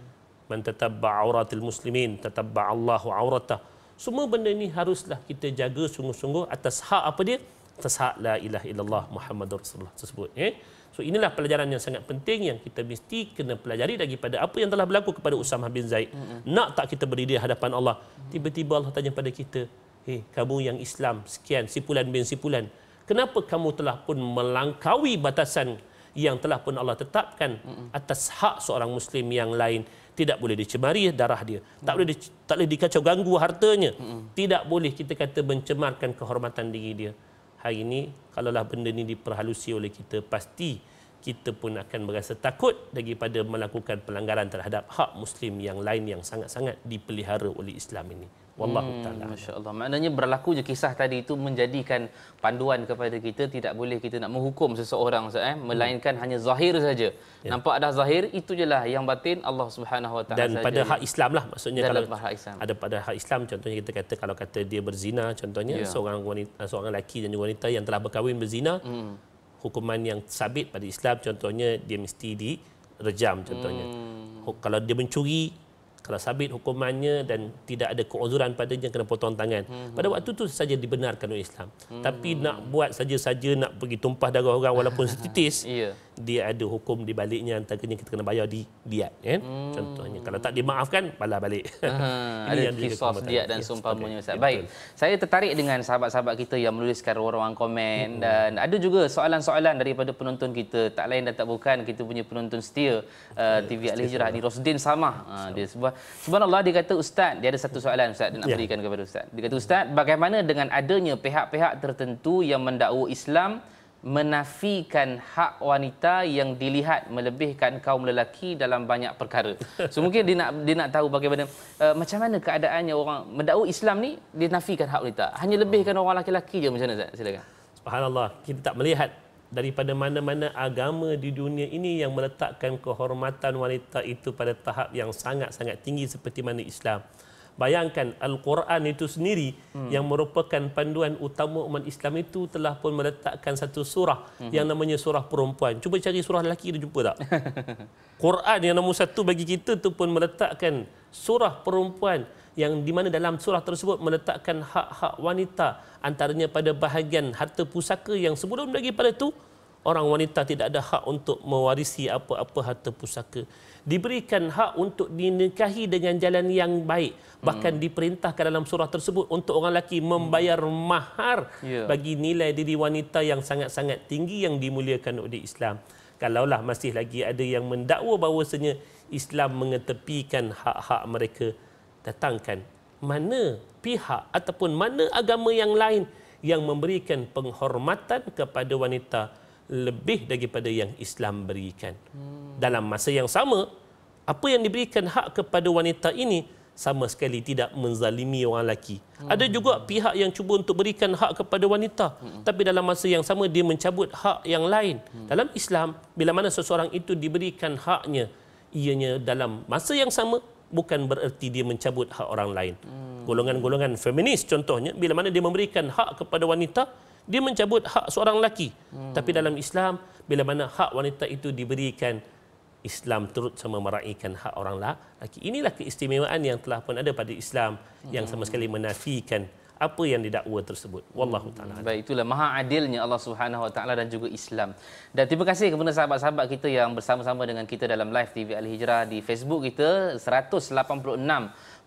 Man tatabba auratil muslimin, tatabba Allahu auratah. Semua benda ini haruslah kita jaga sungguh-sungguh atas hak apa dia? tasahat la ilaha illallah Muhammadur Rasulullah tersebut. Eh? So inilah pelajaran yang sangat penting yang kita mesti kena pelajari daripada apa yang telah berlaku kepada Usamah bin Zaid. Mm-hmm. Nak tak kita berdiri hadapan Allah. Tiba-tiba Allah tanya pada kita, hey, eh, kamu yang Islam sekian, sipulan bin sipulan, kenapa kamu telah pun melangkaui batasan yang telah pun Allah tetapkan mm-hmm. atas hak seorang Muslim yang lain tidak boleh dicemari darah dia hmm tak boleh di, tak boleh dikacau ganggu hartanya hmm tidak boleh kita kata mencemarkan kehormatan diri dia hari ini kalaulah benda ini diperhalusi oleh kita pasti kita pun akan merasa takut daripada melakukan pelanggaran terhadap hak muslim yang lain yang sangat-sangat dipelihara oleh Islam ini. Wallahu hmm, ta'ala. Masya Allah. Maknanya berlaku je kisah tadi itu menjadikan panduan kepada kita. Tidak boleh kita nak menghukum seseorang. Eh? Melainkan hmm. hanya zahir saja. Ya. Nampak dah zahir, itu je lah yang batin Allah Subhanahu Wa Taala. Dan pada hak Islam lah. Maksudnya Dan kalau hak Islam. ada pada hak Islam. Contohnya kita kata kalau kata dia berzina. Contohnya ya. seorang, wanita, seorang lelaki dan juga wanita yang telah berkahwin berzina. Hmm. Hukuman yang sabit pada Islam. Contohnya dia mesti di rejam contohnya. Hmm. Kalau dia mencuri, kalau sabit hukumannya dan tidak ada keuzuran padanya kena potong tangan. Hmm. Pada waktu itu saja dibenarkan oleh Islam. Hmm. Tapi mhm. nak buat saja-saja nak pergi tumpah darah orang walaupun setitis. yeah dia ada hukum di baliknya antaranya kita kena bayar di diat kan hmm. contohnya kalau tak dimaafkan bala balik Aha, ini ada kisah diat dan yes, sumpahnya okay. baik Betul. saya tertarik dengan sahabat-sahabat kita yang menuliskan ruang-ruang komen hmm. dan ada juga soalan-soalan daripada penonton kita tak lain dan tak bukan kita punya penonton setia okay. uh, TV Al-Hijrah ni Rosdin sama uh, ah, dia sebab subhanallah dia kata ustaz dia ada satu soalan ustaz nak yeah. berikan kepada ustaz dia kata ustaz bagaimana dengan adanya pihak-pihak tertentu yang mendakwa Islam menafikan hak wanita yang dilihat melebihkan kaum lelaki dalam banyak perkara. So mungkin dia nak dia nak tahu bagaimana uh, macam mana keadaannya orang mendakwa Islam ni dia hak wanita. Hanya lebihkan orang lelaki-lelaki je macam mana Zat? Silakan. Subhanallah. Kita tak melihat daripada mana-mana agama di dunia ini yang meletakkan kehormatan wanita itu pada tahap yang sangat-sangat tinggi seperti mana Islam. Bayangkan Al-Quran itu sendiri hmm. yang merupakan panduan utama umat Islam itu telah pun meletakkan satu surah hmm. yang namanya surah perempuan. Cuba cari surah lelaki itu jumpa tak? Quran yang nombor satu bagi kita itu pun meletakkan surah perempuan yang di mana dalam surah tersebut meletakkan hak-hak wanita antaranya pada bahagian harta pusaka yang sebelum lagi pada itu orang wanita tidak ada hak untuk mewarisi apa-apa harta pusaka diberikan hak untuk dinikahi dengan jalan yang baik bahkan hmm. diperintahkan dalam surah tersebut untuk orang lelaki membayar hmm. mahar yeah. bagi nilai diri wanita yang sangat-sangat tinggi yang dimuliakan oleh Islam kalaulah masih lagi ada yang mendakwa bahawasanya Islam mengetepikan hak-hak mereka datangkan mana pihak ataupun mana agama yang lain yang memberikan penghormatan kepada wanita lebih daripada yang Islam berikan. Hmm. Dalam masa yang sama, apa yang diberikan hak kepada wanita ini sama sekali tidak menzalimi orang lelaki. Hmm. Ada juga pihak yang cuba untuk berikan hak kepada wanita. Hmm. Tapi dalam masa yang sama, dia mencabut hak yang lain. Hmm. Dalam Islam, bila mana seseorang itu diberikan haknya, ianya dalam masa yang sama, bukan bererti dia mencabut hak orang lain. Hmm. Golongan-golongan feminis contohnya, bila mana dia memberikan hak kepada wanita, dia mencabut hak seorang lelaki. Hmm. Tapi dalam Islam, bila mana hak wanita itu diberikan, Islam turut sama meraihkan hak orang lah, lelaki. Inilah keistimewaan yang telah pun ada pada Islam yang sama sekali menafikan apa yang didakwa tersebut. Wallahu taala. Baik itulah maha adilnya Allah Subhanahu wa taala dan juga Islam. Dan terima kasih kepada sahabat-sahabat kita yang bersama-sama dengan kita dalam live TV Al Hijrah di Facebook kita 186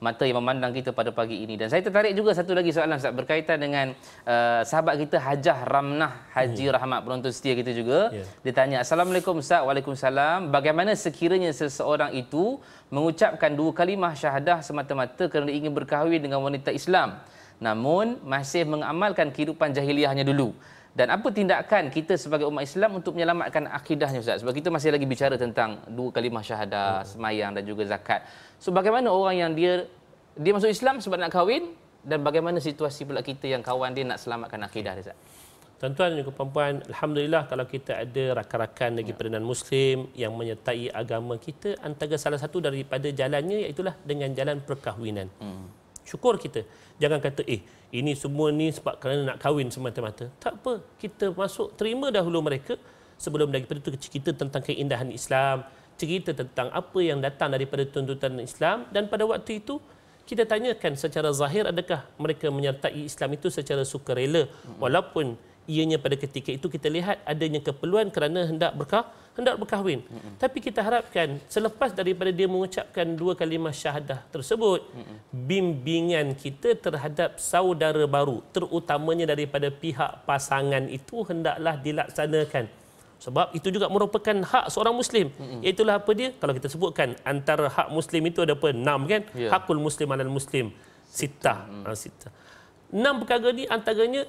mata yang memandang kita pada pagi ini. Dan saya tertarik juga satu lagi soalan Ustaz berkaitan dengan uh, sahabat kita Hajah Ramnah Haji hmm. Rahmat penonton setia kita juga. Yeah. Dia tanya, Assalamualaikum Ustaz, Waalaikumsalam. Bagaimana sekiranya seseorang itu mengucapkan dua kalimah syahadah semata-mata kerana ingin berkahwin dengan wanita Islam namun masih mengamalkan kehidupan jahiliahnya dulu dan apa tindakan kita sebagai umat Islam untuk menyelamatkan akidahnya Ustaz? Sebab kita masih lagi bicara tentang dua kalimah syahadah, hmm. semayang dan juga zakat. So bagaimana orang yang dia dia masuk Islam sebab nak kahwin dan bagaimana situasi pula kita yang kawan dia nak selamatkan akidah dia Ustaz? Tuan-tuan dan puan-puan, Alhamdulillah kalau kita ada rakan-rakan lagi ya. perdanan Muslim yang menyertai agama kita, antara salah satu daripada jalannya iaitulah dengan jalan perkahwinan. Hmm. Syukur kita. Jangan kata, eh, ini semua ni sebab kerana nak kahwin semata-mata. Tak apa, kita masuk terima dahulu mereka sebelum daripada itu cerita tentang keindahan Islam, cerita tentang apa yang datang daripada tuntutan Islam dan pada waktu itu kita tanyakan secara zahir adakah mereka menyertai Islam itu secara sukarela hmm. walaupun ianya pada ketika itu kita lihat adanya keperluan kerana hendak berkah hendak berkahwin mm -mm. tapi kita harapkan selepas daripada dia mengucapkan dua kalimah syahadah tersebut mm -mm. bimbingan kita terhadap saudara baru terutamanya daripada pihak pasangan itu hendaklah dilaksanakan sebab itu juga merupakan hak seorang muslim mm -mm. itulah apa dia kalau kita sebutkan antara hak muslim itu ada apa enam kan yeah. hakul muslim alal muslim sitah mm. Ah, sitah enam perkara ni antaranya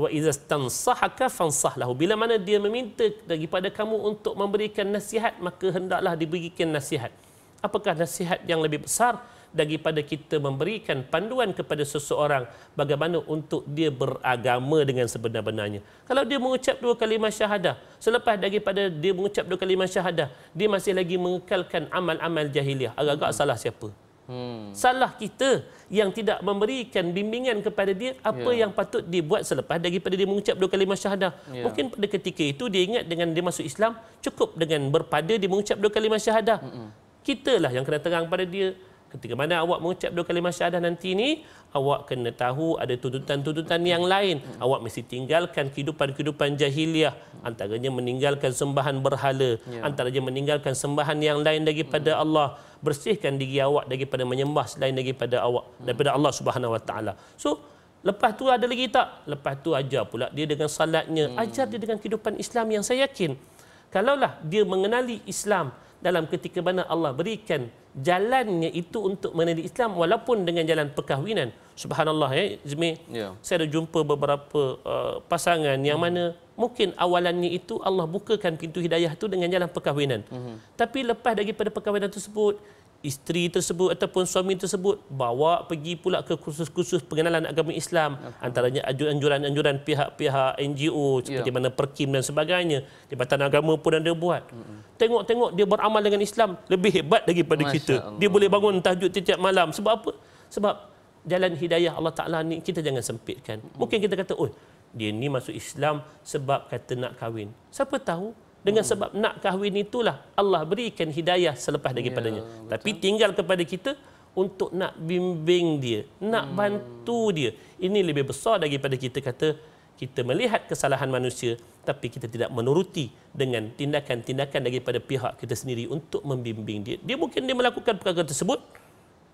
wa iza stansahaka fansah lahu bila mana dia meminta daripada kamu untuk memberikan nasihat maka hendaklah diberikan nasihat apakah nasihat yang lebih besar daripada kita memberikan panduan kepada seseorang bagaimana untuk dia beragama dengan sebenar-benarnya. Kalau dia mengucap dua kalimah syahadah, selepas daripada dia mengucap dua kalimah syahadah, dia masih lagi mengekalkan amal-amal jahiliah. Agak-agak salah siapa? Hmm. Salah kita yang tidak memberikan bimbingan kepada dia apa yeah. yang patut dia buat selepas daripada dia mengucap dua kalimah syahadah. Yeah. Mungkin pada ketika itu dia ingat dengan dia masuk Islam cukup dengan berpada dia mengucap dua kalimah syahadah. Mm -mm. Kitalah yang kena terang pada dia ketika mana awak mengucap dua kalimah syahadah nanti ni awak kena tahu ada tuntutan-tuntutan yang lain. Awak mesti tinggalkan kehidupan-kehidupan jahiliah. Antaranya meninggalkan sembahan berhala. Ya. Antaranya meninggalkan sembahan yang lain daripada hmm. Allah. Bersihkan diri awak daripada menyembah selain daripada awak. Hmm. Daripada Allah Subhanahu SWT. So, lepas tu ada lagi tak? Lepas tu ajar pula dia dengan salatnya. Hmm. Ajar dia dengan kehidupan Islam yang saya yakin. Kalaulah dia mengenali Islam dalam ketika mana Allah berikan jalannya itu untuk menerima Islam walaupun dengan jalan perkahwinan. Subhanallah ya, eh, Zmi. Ya. Saya ada jumpa beberapa uh, pasangan yang hmm. mana mungkin awalannya itu Allah bukakan pintu hidayah itu dengan jalan perkahwinan. Hmm. Tapi lepas daripada perkahwinan tersebut, isteri tersebut ataupun suami tersebut bawa pergi pula ke kursus-kursus pengenalan agama Islam okay. antaranya anjuran-anjuran pihak-pihak NGO seperti yeah. mana Perkim dan sebagainya Jabatan Agama pun ada buat tengok-tengok mm-hmm. dia beramal dengan Islam lebih hebat daripada Masya kita Allah. dia boleh bangun tahajud tiap malam sebab apa sebab jalan hidayah Allah Taala ni kita jangan sempitkan mm-hmm. mungkin kita kata oh dia ni masuk Islam sebab kata nak kahwin siapa tahu dengan hmm. sebab nak kahwin itulah Allah berikan hidayah selepas daripadanya. Yeah, ya, Tapi tinggal kepada kita untuk nak bimbing dia, nak hmm. bantu dia. Ini lebih besar daripada kita kata kita melihat kesalahan manusia tapi kita tidak menuruti dengan tindakan-tindakan daripada pihak kita sendiri untuk membimbing dia. Dia mungkin dia melakukan perkara tersebut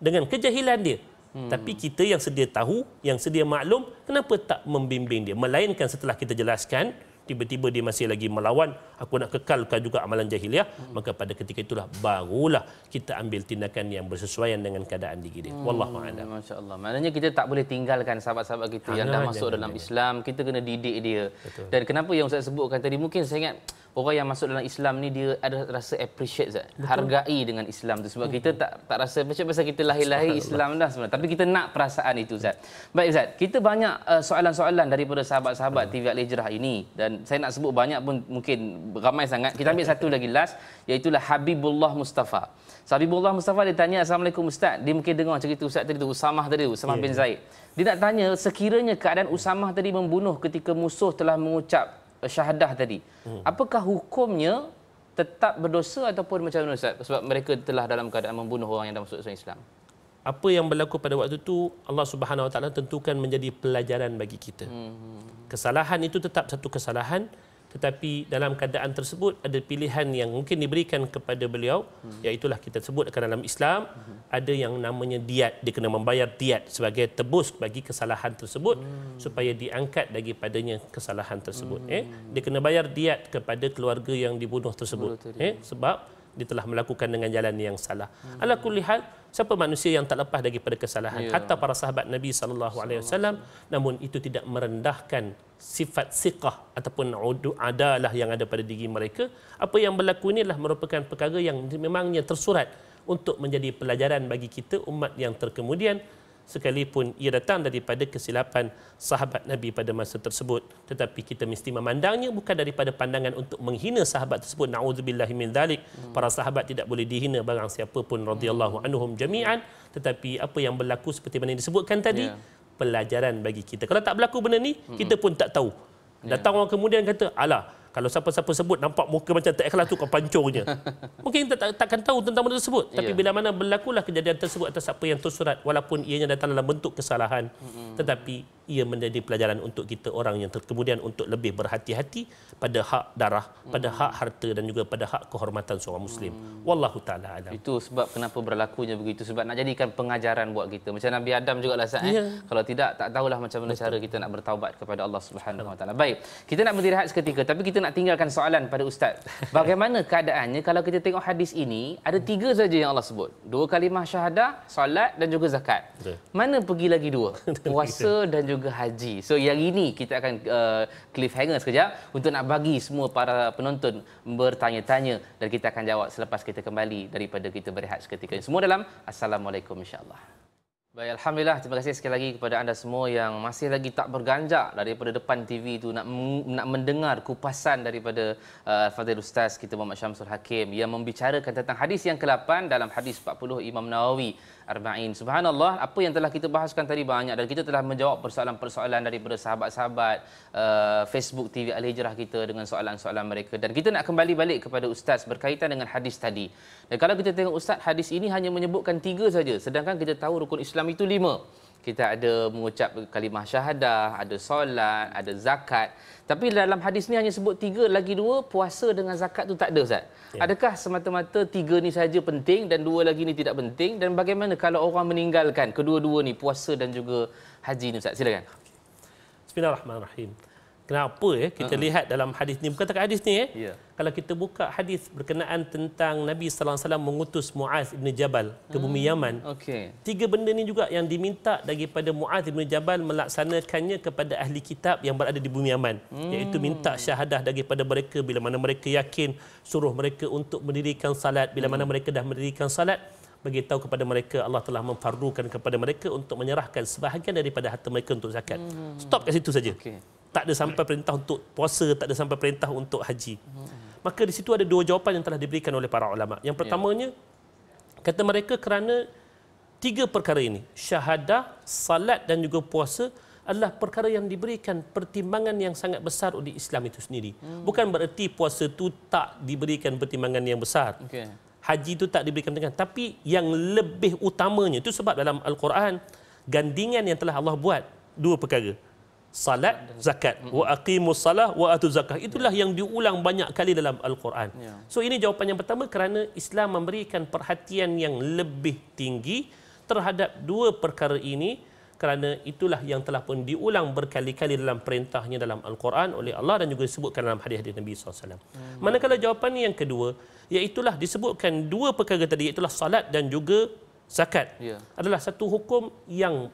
dengan kejahilan dia. Hmm. Tapi kita yang sedia tahu, yang sedia maklum, kenapa tak membimbing dia? Melainkan setelah kita jelaskan, tiba-tiba dia masih lagi melawan aku nak kekalkan juga amalan jahiliah hmm. maka pada ketika itulah barulah kita ambil tindakan yang bersesuaian dengan keadaan di kita hmm. wallahu a'lam masyaallah maknanya kita tak boleh tinggalkan sahabat-sahabat kita Hanya yang dah masuk dalam dia. Islam kita kena didik dia Betul. dan kenapa yang ustaz sebutkan tadi mungkin saya ingat orang yang masuk dalam Islam ni dia ada rasa appreciate Zat. Betul. Hargai dengan Islam tu sebab hmm. kita tak tak rasa macam pasal kita lahir-lahir Islam dah sebenarnya. Tapi kita nak perasaan itu Zat. Baik Zat, kita banyak soalan uh, soalan-soalan daripada sahabat-sahabat hmm. TV Al-Hijrah ini dan saya nak sebut banyak pun mungkin ramai sangat. Kita ambil satu lagi last iaitu Habibullah Mustafa. Habibullah Mustafa dia tanya Assalamualaikum Ustaz. Dia mungkin dengar cerita Ustaz tadi tu Usamah tadi Usamah yeah. bin ya. Zaid. Dia nak tanya sekiranya keadaan Usamah tadi membunuh ketika musuh telah mengucap syahadah tadi. Hmm. Apakah hukumnya tetap berdosa ataupun macam mana Ustaz? Sebab mereka telah dalam keadaan membunuh orang yang dah masuk Islam. Apa yang berlaku pada waktu itu Allah Subhanahu Wa Taala tentukan menjadi pelajaran bagi kita. Hmm. hmm, hmm. Kesalahan itu tetap satu kesalahan tetapi dalam keadaan tersebut ada pilihan yang mungkin diberikan kepada beliau iaitu lah kita sebutkan dalam Islam ada yang namanya diat dia kena membayar diat sebagai tebus bagi kesalahan tersebut supaya diangkat daripadanya kesalahan tersebut eh dia kena bayar diat kepada keluarga yang dibunuh tersebut eh sebab dia telah melakukan dengan jalan yang salah. Hmm. Ala kulli hal, siapa manusia yang tak lepas daripada kesalahan? Yeah. Hatta para sahabat Nabi sallallahu alaihi wasallam, namun itu tidak merendahkan sifat siqah ataupun udu adalah yang ada pada diri mereka. Apa yang berlaku inilah merupakan perkara yang memangnya tersurat untuk menjadi pelajaran bagi kita umat yang terkemudian sekalipun ia datang daripada kesilapan sahabat Nabi pada masa tersebut tetapi kita mesti memandangnya bukan daripada pandangan untuk menghina sahabat tersebut naudzubillah min zalik para sahabat tidak boleh dihina barang siapa pun radhiyallahu anhum jami'an tetapi apa yang berlaku seperti mana yang disebutkan tadi ya. pelajaran bagi kita kalau tak berlaku benda ni kita pun tak tahu yeah. datang orang kemudian kata alah kalau siapa-siapa sebut nampak muka macam tak ikhlas tu kau pancungnya. Mungkin kita tak, takkan tahu tentang benda tersebut. Ya. Tapi yeah. bila mana berlakulah kejadian tersebut atas siapa yang tersurat walaupun ianya datang dalam bentuk kesalahan. Mm-hmm. Tetapi ia menjadi pelajaran untuk kita orang yang kemudian untuk lebih berhati-hati pada hak darah, hmm. pada hak harta dan juga pada hak kehormatan seorang muslim. Hmm. Wallahu taala alam. Itu sebab kenapa berlakunya begitu sebab nak jadikan pengajaran buat kita. Macam Nabi Adam jugalah saat yeah. Ya. kalau tidak tak tahulah macam mana Betul. cara kita nak bertaubat kepada Allah Subhanahu wa taala. Baik, kita nak berdiri berehat seketika tapi kita nak tinggalkan soalan pada ustaz. Bagaimana keadaannya kalau kita tengok hadis ini ada tiga saja yang Allah sebut. Dua kalimah syahadah, solat dan juga zakat. Betul. Mana pergi lagi dua? Puasa dan juga juga haji. So yang ini kita akan uh, cliffhanger sekejap untuk nak bagi semua para penonton bertanya-tanya dan kita akan jawab selepas kita kembali daripada kita berehat seketika. Semua dalam assalamualaikum Insyaallah. Baik, Alhamdulillah. Terima kasih sekali lagi kepada anda semua yang masih lagi tak berganjak daripada depan TV itu nak nak mendengar kupasan daripada uh, Fadil Ustaz kita Muhammad Syamsul Hakim yang membicarakan tentang hadis yang ke-8 dalam hadis 40 Imam Nawawi arba'in. Subhanallah, apa yang telah kita bahaskan tadi banyak dan kita telah menjawab persoalan-persoalan daripada sahabat-sahabat uh, Facebook TV Al Hijrah kita dengan soalan-soalan mereka dan kita nak kembali balik kepada ustaz berkaitan dengan hadis tadi. Dan kalau kita tengok ustaz, hadis ini hanya menyebutkan tiga saja sedangkan kita tahu rukun Islam itu lima kita ada mengucap kalimah syahadah, ada solat, ada zakat. Tapi dalam hadis ni hanya sebut tiga lagi dua, puasa dengan zakat tu tak ada Ustaz. Ya. Adakah semata-mata tiga ni saja penting dan dua lagi ni tidak penting? Dan bagaimana kalau orang meninggalkan kedua-dua ni, puasa dan juga haji ni Ustaz? Silakan. Bismillahirrahmanirrahim. Kenapa eh kita uh-huh. lihat dalam hadis ni bukan tak hadis ni eh. Yeah. Kalau kita buka hadis berkenaan tentang Nabi sallallahu alaihi wasallam mengutus Muaz bin Jabal ke bumi hmm. Yaman. Okay. Tiga benda ni juga yang diminta daripada Muaz bin Jabal melaksanakannya kepada ahli kitab yang berada di bumi Yaman hmm. iaitu minta syahadah daripada mereka bila mana mereka yakin suruh mereka untuk mendirikan salat bila mana hmm. mereka dah mendirikan salat bagi tahu kepada mereka Allah telah memfardukan kepada mereka untuk menyerahkan sebahagian daripada harta mereka untuk zakat. Hmm. Stop kat situ saja. Okay tak ada sampai perintah untuk puasa, tak ada sampai perintah untuk haji. Maka di situ ada dua jawapan yang telah diberikan oleh para ulama. Yang ya. pertamanya kata mereka kerana tiga perkara ini, syahadah, salat dan juga puasa adalah perkara yang diberikan pertimbangan yang sangat besar oleh Islam itu sendiri. Hmm. Bukan bererti puasa itu tak diberikan pertimbangan yang besar. Haji itu tak diberikan dengan tapi yang lebih utamanya itu sebab dalam Al-Quran gandingan yang telah Allah buat dua perkara salat zakat wa hmm. aqimus salah wa Atu zakah itulah yang diulang banyak kali dalam al-Quran. Ya. So ini jawapan yang pertama kerana Islam memberikan perhatian yang lebih tinggi terhadap dua perkara ini kerana itulah yang telah pun diulang berkali-kali dalam perintahnya dalam al-Quran oleh Allah dan juga disebutkan dalam hadis-hadis Nabi SAW. alaihi wasallam. Hmm. Manakala jawapan yang kedua iaitu disebutkan dua perkara tadi iaitu salat dan juga zakat. Ya. Adalah satu hukum yang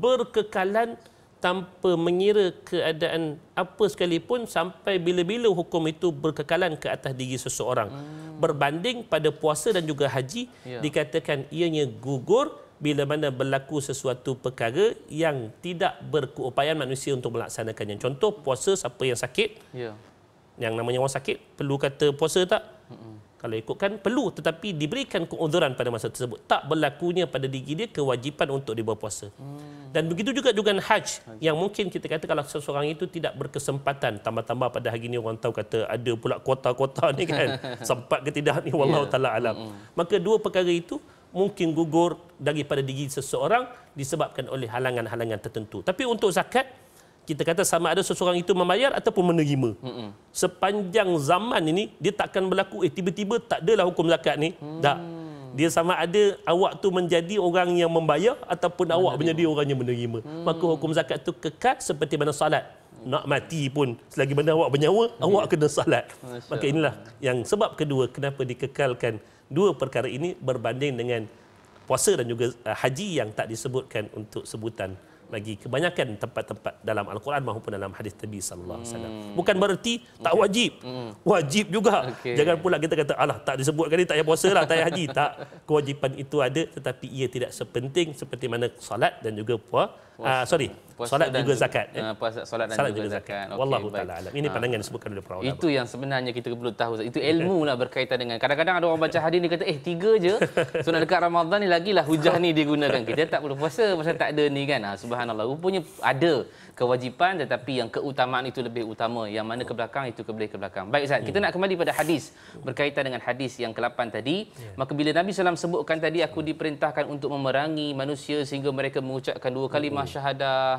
berkekalan tanpa mengira keadaan apa sekalipun sampai bila-bila hukum itu berkekalan ke atas diri seseorang. Hmm. Berbanding pada puasa dan juga haji, ya. dikatakan ianya gugur bila mana berlaku sesuatu perkara yang tidak berkeupayaan manusia untuk melaksanakannya. Contoh, puasa siapa yang sakit, ya. yang namanya orang sakit, perlu kata puasa tak? Hmm kalau ikutkan perlu tetapi diberikan keuzuran pada masa tersebut tak berlakunya pada diri dia kewajipan untuk dia berpuasa hmm. dan begitu juga dengan haji yang mungkin kita kata kalau seseorang itu tidak berkesempatan tambah-tambah pada hari ini orang tahu kata ada pula kota-kota ni kan sempat ke tidak ni wallahu yeah. taala alam hmm. maka dua perkara itu mungkin gugur daripada diri seseorang disebabkan oleh halangan-halangan tertentu tapi untuk zakat kita kata sama ada seseorang itu membayar ataupun menerima. Mm-mm. Sepanjang zaman ini dia takkan berlaku eh tiba-tiba tak adalah hukum zakat ni. Mm. Tak. Dia sama ada awak tu menjadi orang yang membayar ataupun menerima. awak menjadi orang yang menerima. Mm. Maka hukum zakat tu kekal seperti mana salat. Nak mati pun selagi mana awak bernyawa mm. awak kena salat. Masya Maka inilah yang sebab kedua kenapa dikekalkan dua perkara ini berbanding dengan puasa dan juga eh, haji yang tak disebutkan untuk sebutan bagi kebanyakan tempat-tempat dalam Al-Quran maupun dalam hadis Nabi sallallahu alaihi wasallam. Hmm. Bukan bererti tak wajib. Hmm. Wajib juga. Okay. Jangan pula kita kata Allah tak disebutkan ni tak payah puasa lah, tak payah haji. Tak. Kewajipan itu ada tetapi ia tidak sepenting seperti mana solat dan juga puasa puasa, uh, sorry puasa solat dan juga zakat eh? Ah, puasa solat dan solat juga, juga zakat, zakat. wallahu okay, taala alam ini ha. pandangan disebutkan oleh para ulama itu yang sebenarnya kita perlu tahu itu ilmu lah berkaitan dengan kadang-kadang ada orang baca hadis ni kata eh tiga je sunat dekat Ramadan ni lagilah hujah ni digunakan kita tak perlu puasa pasal tak ada ni kan subhanallah rupanya ada kewajipan tetapi yang keutamaan itu lebih utama yang mana ke belakang itu lebih ke belakang baik Ustaz kita hmm. nak kembali pada hadis berkaitan dengan hadis yang ke-8 tadi yeah. maka bila Nabi SAW sebutkan tadi aku hmm. diperintahkan untuk memerangi manusia sehingga mereka mengucapkan dua kali hmm.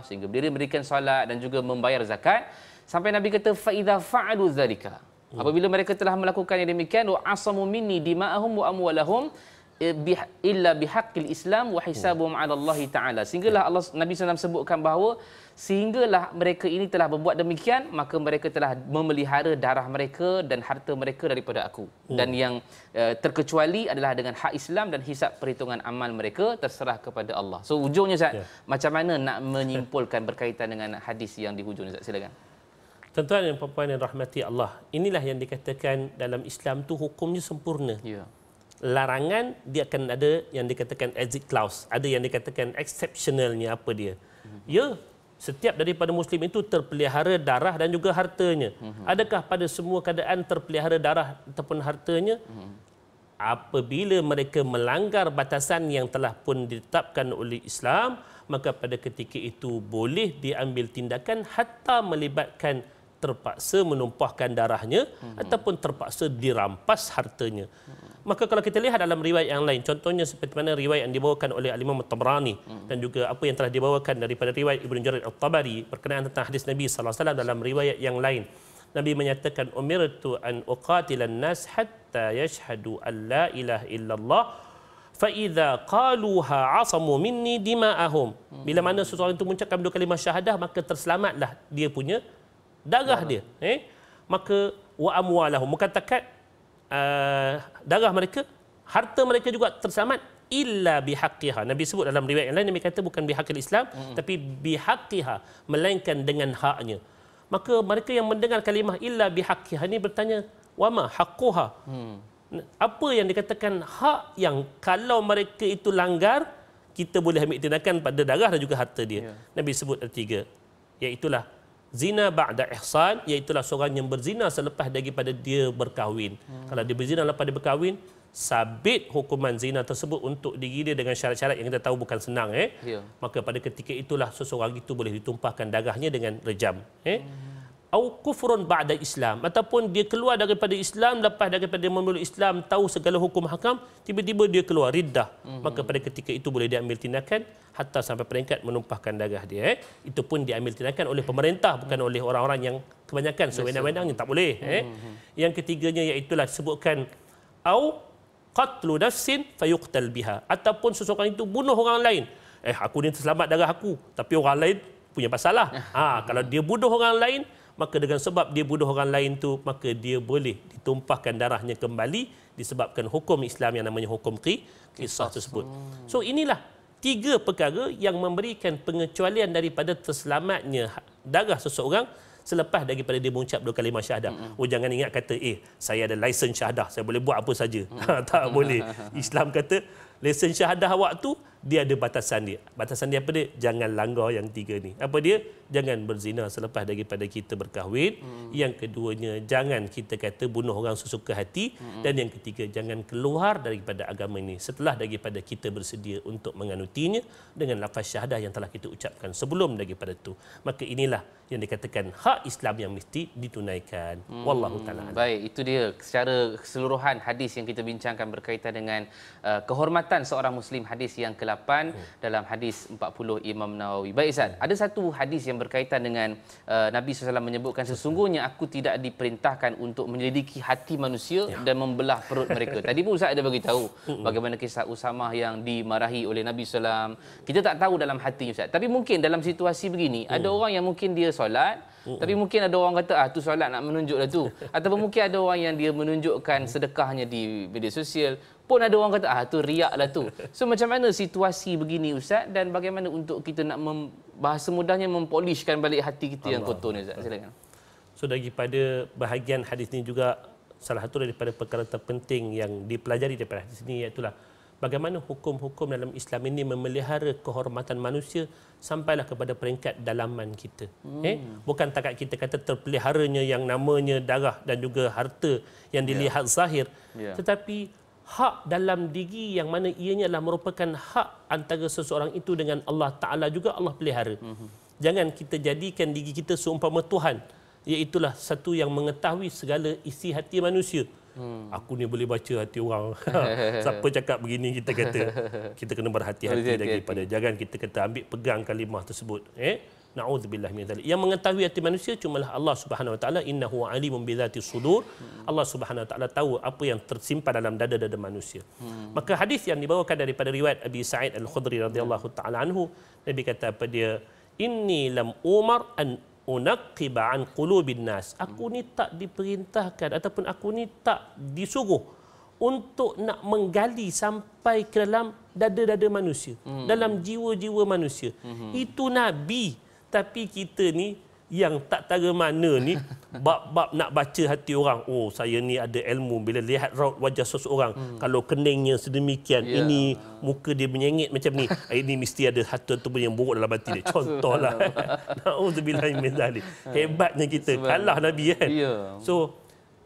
sehingga berdiri memberikan salat dan juga membayar zakat sampai Nabi kata fa'idha fa'alu zalika hmm. apabila mereka telah melakukan yang demikian wa asamu minni dima'ahum wa amwalahum eh, illa bihaqqil islam wa hisabum ala Allah taala sehingga Allah Nabi SAW sebutkan bahawa sehinggalah mereka ini telah berbuat demikian maka mereka telah memelihara darah mereka dan harta mereka daripada aku oh. dan yang uh, terkecuali adalah dengan hak Islam dan hisap perhitungan amal mereka terserah kepada Allah. So ujungnya Ustaz, yeah. macam mana nak menyimpulkan berkaitan dengan hadis yang di hujung Ustaz? Silakan. Tuan-tuan dan puan-puan yang rahmati Allah, inilah yang dikatakan dalam Islam tu hukumnya sempurna. Ya. Yeah. Larangan dia akan ada yang dikatakan exit clause, ada yang dikatakan exceptionalnya apa dia. Mm-hmm. Ya, setiap daripada Muslim itu terpelihara darah dan juga hartanya. Mhm. Adakah pada semua keadaan terpelihara darah ataupun hartanya? Mhm. Apabila mereka melanggar batasan yang telah pun ditetapkan oleh Islam, maka pada ketika itu boleh diambil tindakan hatta melibatkan terpaksa menumpahkan darahnya hmm. ataupun terpaksa dirampas hartanya. Maka kalau kita lihat dalam riwayat yang lain, contohnya seperti mana riwayat yang dibawakan oleh Alimah imam hmm. dan juga apa yang telah dibawakan daripada riwayat Ibn Jarir Al-Tabari berkenaan tentang hadis Nabi SAW dalam riwayat yang lain. Nabi menyatakan, Umirtu an uqatilan nas hatta yashhadu an la ilaha illallah فَإِذَا قَالُوهَا عَصَمُوا مِنِّي دِمَاءَهُمْ Bila mana seseorang itu mengucapkan dua kalimah syahadah, maka terselamatlah dia punya darah dia eh maka wa amwalahum mukatakat uh, ah, darah mereka harta mereka juga terselamat illa bihaqqiha nabi sebut dalam riwayat yang lain nabi kata bukan bihaqqil islam hmm. tapi bihaqqiha melainkan dengan haknya maka mereka yang mendengar kalimah illa bihaqqiha ini bertanya wama haqquha hmm. apa yang dikatakan hak yang kalau mereka itu langgar kita boleh ambil tindakan pada darah dan juga harta dia yeah. nabi sebut ada tiga iaitu lah zina ba'da ihsan iaitu seorang yang berzina selepas daripada dia berkahwin. Hmm. Kalau dia berzina lepas dia berkahwin, sabit hukuman zina tersebut untuk diri dia dengan syarat-syarat yang kita tahu bukan senang eh. Yeah. Maka pada ketika itulah seseorang itu boleh ditumpahkan darahnya dengan rejam eh. Hmm au kufurun ba'da Islam ataupun dia keluar daripada Islam lepas daripada memeluk Islam tahu segala hukum hakam tiba-tiba dia keluar riddah mm-hmm. maka pada ketika itu boleh diambil tindakan hatta sampai peringkat menumpahkan darah dia eh. itu pun diambil tindakan oleh pemerintah bukan hmm. oleh orang-orang yang kebanyakan sewenang-wenang yang tak boleh hmm, eh. mm-hmm. yang ketiganya iaitu lah sebutkan au qatlu nafsin fayuqtal biha ataupun seseorang itu bunuh orang lain eh aku ni terselamat darah aku tapi orang lain punya pasal lah. Ha, kalau dia bunuh orang lain, maka dengan sebab dia bunuh orang lain tu maka dia boleh ditumpahkan darahnya kembali disebabkan hukum Islam yang namanya hukum qi kisah tersebut. So inilah tiga perkara yang memberikan pengecualian daripada terselamatnya darah seseorang selepas daripada dia mengucap dua kalimah syahadah. Mm-hmm. Oh jangan ingat kata eh saya ada lesen syahadah, saya boleh buat apa saja. Mm-hmm. tak boleh. Islam kata lesen syahadah waktu dia ada batasan dia. Batasan dia apa dia? Jangan langgar yang tiga ni. Apa dia? jangan berzina selepas daripada kita berkahwin. Hmm. Yang keduanya, jangan kita kata bunuh orang sesuka hati. Hmm. Dan yang ketiga, jangan keluar daripada agama ini setelah daripada kita bersedia untuk menganutinya dengan lafaz syahadah yang telah kita ucapkan sebelum daripada itu. Maka inilah yang dikatakan hak Islam yang mesti ditunaikan. Hmm. Wallahu ta'ala. Baik, itu dia secara keseluruhan hadis yang kita bincangkan berkaitan dengan uh, kehormatan seorang Muslim. Hadis yang ke-8 hmm. dalam hadis 40 Imam Nawawi. Baik, Ustaz. Hmm. Ada satu hadis yang berkaitan dengan uh, Nabi SAW menyebutkan sesungguhnya aku tidak diperintahkan untuk menyelidiki hati manusia ya. dan membelah perut mereka. Tadi pun Ustaz ada tahu bagaimana kisah Usamah yang dimarahi oleh Nabi Sallam. Kita tak tahu dalam hati Ustaz. Tapi mungkin dalam situasi begini, hmm. ada orang yang mungkin dia solat, Uh-uh. Tapi mungkin ada orang kata ah tu solat nak menunjuklah tu ataupun mungkin ada orang yang dia menunjukkan sedekahnya di media sosial pun ada orang kata ah tu riak lah tu. So macam mana situasi begini Ustaz dan bagaimana untuk kita nak mem, bahasa mudahnya mempolishkan balik hati kita Allah. yang kotor ni Ustaz? Silakan. So daripada bahagian hadis ni juga salah satu daripada perkara terpenting yang dipelajari daripada hadis ni iaitu bagaimana hukum-hukum dalam Islam ini memelihara kehormatan manusia sampailah kepada peringkat dalaman kita. Hmm. Eh? Bukan takat kita kata terpeliharanya yang namanya darah dan juga harta yang dilihat yeah. zahir. Yeah. Tetapi hak dalam diri yang mana ianya adalah merupakan hak antara seseorang itu dengan Allah Ta'ala juga Allah pelihara. Mm-hmm. Jangan kita jadikan diri kita seumpama Tuhan. Iaitulah satu yang mengetahui segala isi hati manusia. Hmm. Aku ni boleh baca hati orang. Siapa cakap begini kita kata. Kita kena berhati-hati lagi pada. Jangan kita kata ambil pegang kalimah tersebut. Eh? naudzubillah min dzalik yang mengetahui hati manusia cumalah Allah Subhanahu wa taala innahu alimun bi dzati sudur Allah Subhanahu wa taala tahu apa yang tersimpan dalam dada-dada manusia hmm. maka hadis yang dibawakan daripada riwayat Abi Sa'id Al-Khudri radhiyallahu taala anhu Nabi kata apa dia inni lam umar an unaqiba an qulubin nas aku ni tak diperintahkan ataupun aku ni tak disuruh untuk nak menggali sampai ke dalam dada-dada manusia hmm. dalam jiwa-jiwa manusia hmm. itu nabi tapi kita ni yang tak tahu mana ni bab-bab nak baca hati orang. Oh, saya ni ada ilmu bila lihat raut wajah seseorang. Hmm. Kalau keningnya sedemikian, yeah. ini muka dia menyengit macam ni. Ah, ini mesti ada hati tu punya yang buruk dalam hati dia. Contohlah. Nauzubillahi min Hebatnya kita kalah Nabi kan. Yeah. So,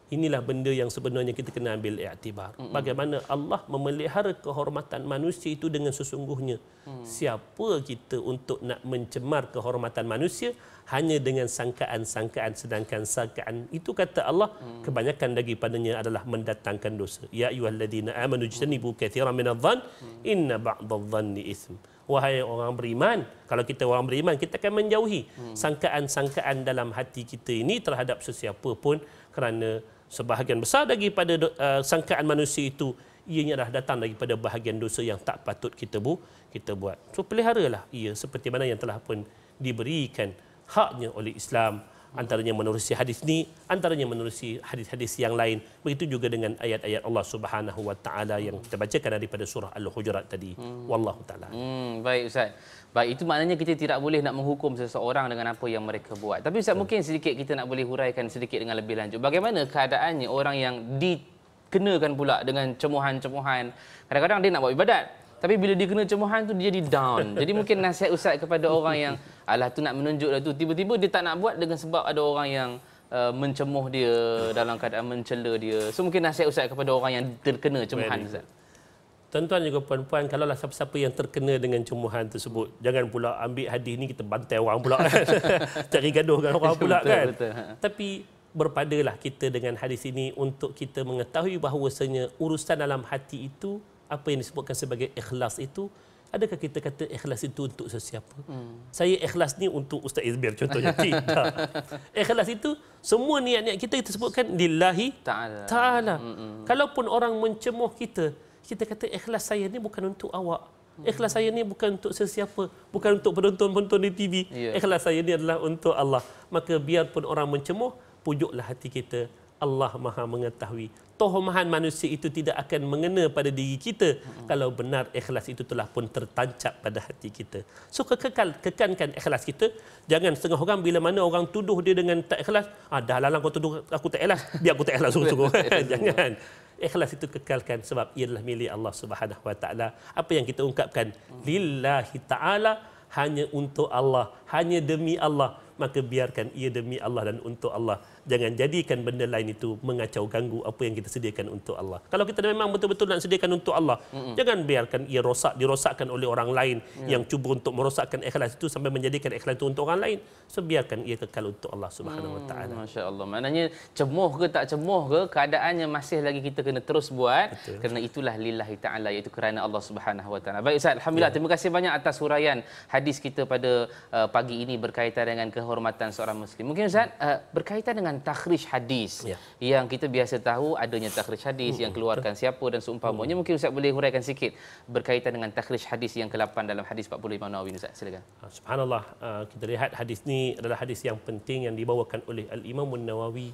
Inilah benda yang sebenarnya kita kena ambil iktibar. Bagaimana Allah memelihara kehormatan manusia itu dengan sesungguhnya. Mm. Siapa kita untuk nak mencemar kehormatan manusia hanya dengan sangkaan-sangkaan sedangkan sangkaan itu kata Allah mm. kebanyakan daripadanya adalah mendatangkan dosa. Ya ayyuhalladzina amanu mm. jtanibu katsiran minadh-dhann inna ba'dadh-dhanni ithm. Wahai orang beriman, kalau kita orang beriman kita akan menjauhi sangkaan-sangkaan dalam hati kita ini terhadap sesiapa pun kerana sebahagian besar daripada uh, sangkaan manusia itu ianya dah datang daripada bahagian dosa yang tak patut kita bu kita buat. So peliharalah ia seperti mana yang telah pun diberikan haknya oleh Islam antaranya menerusi hadis ni antaranya menerusi hadis-hadis yang lain begitu juga dengan ayat-ayat Allah Subhanahu wa taala yang kita bacakan daripada surah al-hujurat tadi hmm. wallahu taala hmm baik ustaz baik itu maknanya kita tidak boleh nak menghukum seseorang dengan apa yang mereka buat tapi ustaz hmm. mungkin sedikit kita nak boleh huraikan sedikit dengan lebih lanjut bagaimana keadaannya orang yang di dikenakan pula dengan cemuhan-cemuhan kadang-kadang dia nak buat ibadat tapi bila dia kena cemuhan tu dia jadi down. Jadi mungkin nasihat ustaz kepada orang yang alah tu nak menunjuklah tu tiba-tiba dia tak nak buat dengan sebab ada orang yang uh, mencemuh dia dalam keadaan mencela dia. So mungkin nasihat ustaz kepada orang yang terkena cemuhan ustaz. Tuan-tuan juga puan-puan, lah siapa-siapa yang terkena dengan cemuhan tersebut, jangan pula ambil hadis ni kita bantai orang pula kan. Cari gaduh dengan orang pula betul, kan. Betul. Ha. Tapi berpadalah kita dengan hadis ini untuk kita mengetahui bahawasanya urusan dalam hati itu apa yang disebutkan sebagai ikhlas itu adakah kita kata ikhlas itu untuk sesiapa hmm. saya ikhlas ni untuk ustaz Izbir contohnya tidak ikhlas itu semua niat-niat kita kita sebutkan lillahi taala taala hmm, hmm. kalaupun orang mencemooh kita kita kata ikhlas saya ni bukan untuk awak hmm. ikhlas saya ni bukan untuk sesiapa bukan untuk penonton-penonton di TV yeah. ikhlas saya ni adalah untuk Allah maka biarpun orang mencemooh pujuklah hati kita Allah Maha mengetahui. Tohmahan manusia itu tidak akan mengena pada diri kita kalau benar ikhlas itu telah pun tertancap pada hati kita. So kekal kekankan ikhlas kita. Jangan setengah orang bila mana orang tuduh dia dengan tak ikhlas, ah dah lalang kau tuduh aku tak ikhlas, biar aku tak ikhlas suku-suku Jangan. Ikhlas itu kekalkan sebab ialah milik Allah Subhanahu Wa Taala. Apa yang kita ungkapkan? Lillahi Taala hanya untuk Allah, hanya demi Allah. Maka biarkan ia demi Allah dan untuk Allah jangan jadikan benda lain itu mengacau ganggu apa yang kita sediakan untuk Allah. Kalau kita memang betul-betul nak sediakan untuk Allah, mm-hmm. jangan biarkan ia rosak dirosakkan oleh orang lain mm yang cuba untuk merosakkan ikhlas itu sampai menjadikan ikhlas itu untuk orang lain. So biarkan ia kekal untuk Allah Subhanahu Wa hmm, Taala. Masya-Allah. Maknanya cemoh ke tak cemoh ke keadaannya masih lagi kita kena terus buat Betul. kerana itulah lillahi taala iaitu kerana Allah Subhanahu Wa Taala. Baik Ustaz, alhamdulillah ya. terima kasih banyak atas huraian hadis kita pada uh, pagi ini berkaitan dengan kehormatan seorang muslim. Mungkin Ustaz uh, berkaitan dengan takhrij hadis ya. yang kita biasa tahu adanya takhrij hadis hmm. yang keluarkan siapa dan seumpamanya hmm. mungkin ustaz boleh huraikan sikit berkaitan dengan takhrij hadis yang ke-8 dalam hadis 40 Imam Nawawi ustaz silakan ah, subhanallah ah, kita lihat hadis ni adalah hadis yang penting yang dibawakan oleh al-Imam Nawawi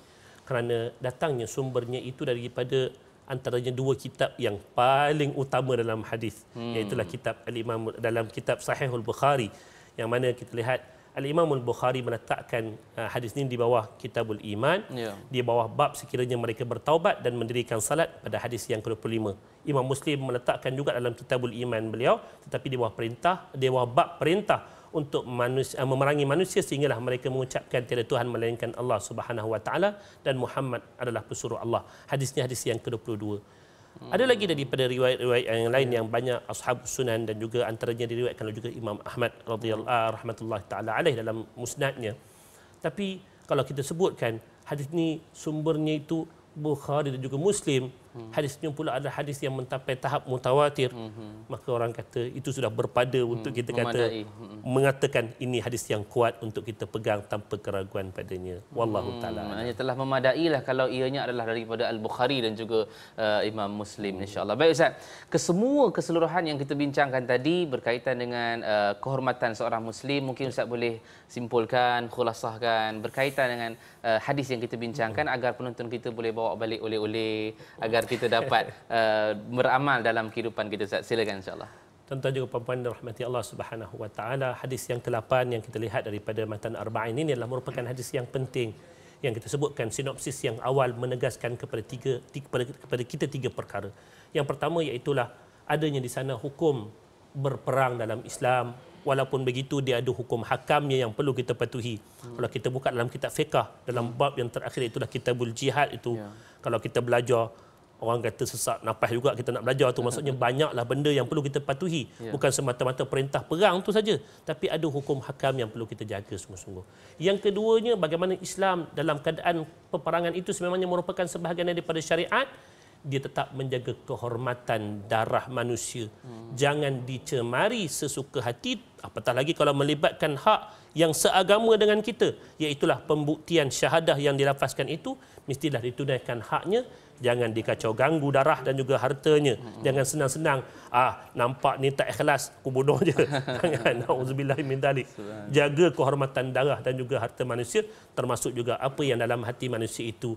kerana datangnya sumbernya itu daripada antaranya dua kitab yang paling utama dalam hadis hmm. iaitu kitab al-Imam dalam kitab Sahihul Bukhari yang mana kita lihat Al-Imam Al-Bukhari menetapkan uh, hadis ini di bawah Kitabul Iman, ya. di bawah bab sekiranya mereka bertaubat dan mendirikan salat pada hadis yang ke-25. Imam Muslim meletakkan juga dalam Kitabul Iman beliau tetapi di bawah perintah, di bawah bab perintah untuk manusia, uh, memerangi manusia sehinggalah mereka mengucapkan tiada Tuhan melainkan Allah Subhanahu wa taala dan Muhammad adalah pesuruh Allah. Hadisnya hadis yang ke-22. Ada lagi daripada riwayat-riwayat yang lain yang banyak ashab sunan dan juga antaranya diriwayatkan juga Imam Ahmad radhiyallahu ah, rahmatullahi taala alaih dalam musnadnya. Tapi kalau kita sebutkan hadis ini sumbernya itu Bukhari dan juga Muslim, Hadis Hadisnya pula adalah hadis yang mencapai tahap mutawatir. Mm-hmm. Maka orang kata itu sudah berpada hmm, untuk mm-hmm. kita kata mm-hmm. mengatakan ini hadis yang kuat untuk kita pegang tanpa keraguan padanya. Wallahu mm-hmm. taala. Maknanya telah memadailah kalau ianya adalah daripada Al-Bukhari dan juga uh, Imam Muslim mm-hmm. insya-Allah. Baik Ustaz, kesemua keseluruhan yang kita bincangkan tadi berkaitan dengan uh, kehormatan seorang muslim mungkin Ustaz boleh simpulkan, khulasahkan berkaitan dengan uh, hadis yang kita bincangkan mm-hmm. agar penonton kita boleh bawa balik oleh-oleh agar agar kita dapat uh, beramal dalam kehidupan kita Ustaz. Silakan Allah. Tuan-tuan juga puan-puan rahmati Allah Subhanahu wa taala hadis yang ke-8 yang kita lihat daripada matan arba'in ini adalah merupakan hadis yang penting yang kita sebutkan sinopsis yang awal menegaskan kepada tiga kepada, kepada kita tiga perkara. Yang pertama iaitu adanya di sana hukum berperang dalam Islam walaupun begitu dia ada hukum hakamnya yang perlu kita patuhi. Hmm. Kalau kita buka dalam kitab fiqh dalam bab yang terakhir itulah kitabul jihad itu. Yeah. Kalau kita belajar orang kata sesak nafas juga kita nak belajar tu maksudnya banyaklah benda yang perlu kita patuhi ya. bukan semata-mata perintah perang tu saja tapi ada hukum hakam yang perlu kita jaga sungguh-sungguh yang keduanya bagaimana Islam dalam keadaan peperangan itu sememangnya merupakan sebahagian daripada syariat dia tetap menjaga kehormatan darah manusia hmm. jangan dicemari sesuka hati apatah lagi kalau melibatkan hak yang seagama dengan kita iaitu pembuktian syahadah yang dilafazkan itu mestilah ditunaikan haknya jangan dikacau ganggu darah dan juga hartanya jangan senang-senang ah nampak ni tak ikhlas aku bodoh je jangan naudzubillah min dalik jaga kehormatan darah dan juga harta manusia termasuk juga apa yang dalam hati manusia itu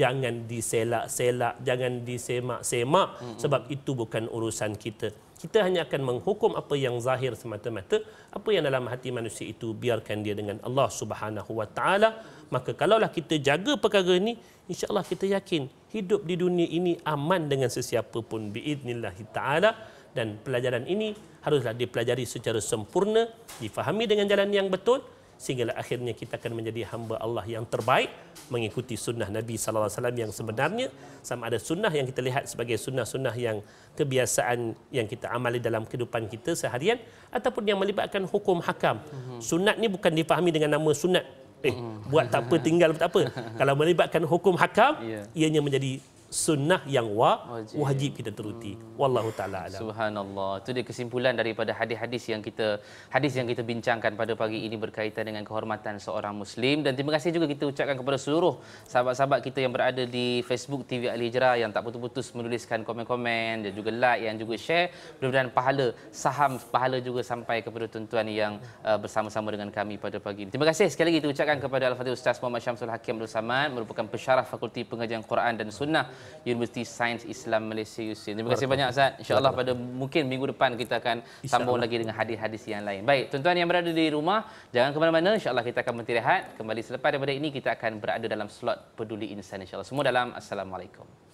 jangan diselak-selak jangan disemak-semak sebab itu bukan urusan kita kita hanya akan menghukum apa yang zahir semata-mata apa yang dalam hati manusia itu biarkan dia dengan Allah Subhanahu wa taala maka kalaulah kita jaga perkara ini insyaallah kita yakin hidup di dunia ini aman dengan sesiapa pun biiznillah taala dan pelajaran ini haruslah dipelajari secara sempurna difahami dengan jalan yang betul sehingga akhirnya kita akan menjadi hamba Allah yang terbaik mengikuti sunnah Nabi sallallahu alaihi wasallam yang sebenarnya sama ada sunnah yang kita lihat sebagai sunnah-sunnah yang kebiasaan yang kita amali dalam kehidupan kita seharian ataupun yang melibatkan hukum hakam mhm. sunat ni bukan difahami dengan nama sunat eh, buat tak apa, tinggal tak apa. Kalau melibatkan hukum hakam, yeah. ianya menjadi sunnah yang wa, wajib. wajib kita teruti. Hmm. Wallahu taala alam. Subhanallah. Itu dia kesimpulan daripada hadis-hadis yang kita hadis yang kita bincangkan pada pagi ini berkaitan dengan kehormatan seorang muslim dan terima kasih juga kita ucapkan kepada seluruh sahabat-sahabat kita yang berada di Facebook TV Al Hijrah yang tak putus-putus menuliskan komen-komen dan juga like yang juga share. Mudah-mudahan pahala saham pahala juga sampai kepada tuan-tuan yang uh, bersama-sama dengan kami pada pagi ini. Terima kasih sekali lagi kita ucapkan kepada Al-Fatih Ustaz Muhammad Syamsul Hakim Abdul Samad merupakan pensyarah Fakulti Pengajian Quran dan Sunnah Universiti Sains Islam Malaysia Yusin. Terima kasih banyak Ustaz. InsyaAllah pada mungkin minggu depan kita akan sambung lagi dengan hadis-hadis yang lain. Baik, tuan-tuan yang berada di rumah, jangan ke mana-mana. InsyaAllah kita akan berhenti Kembali selepas daripada ini, kita akan berada dalam slot peduli insan insyaAllah. Semua dalam Assalamualaikum.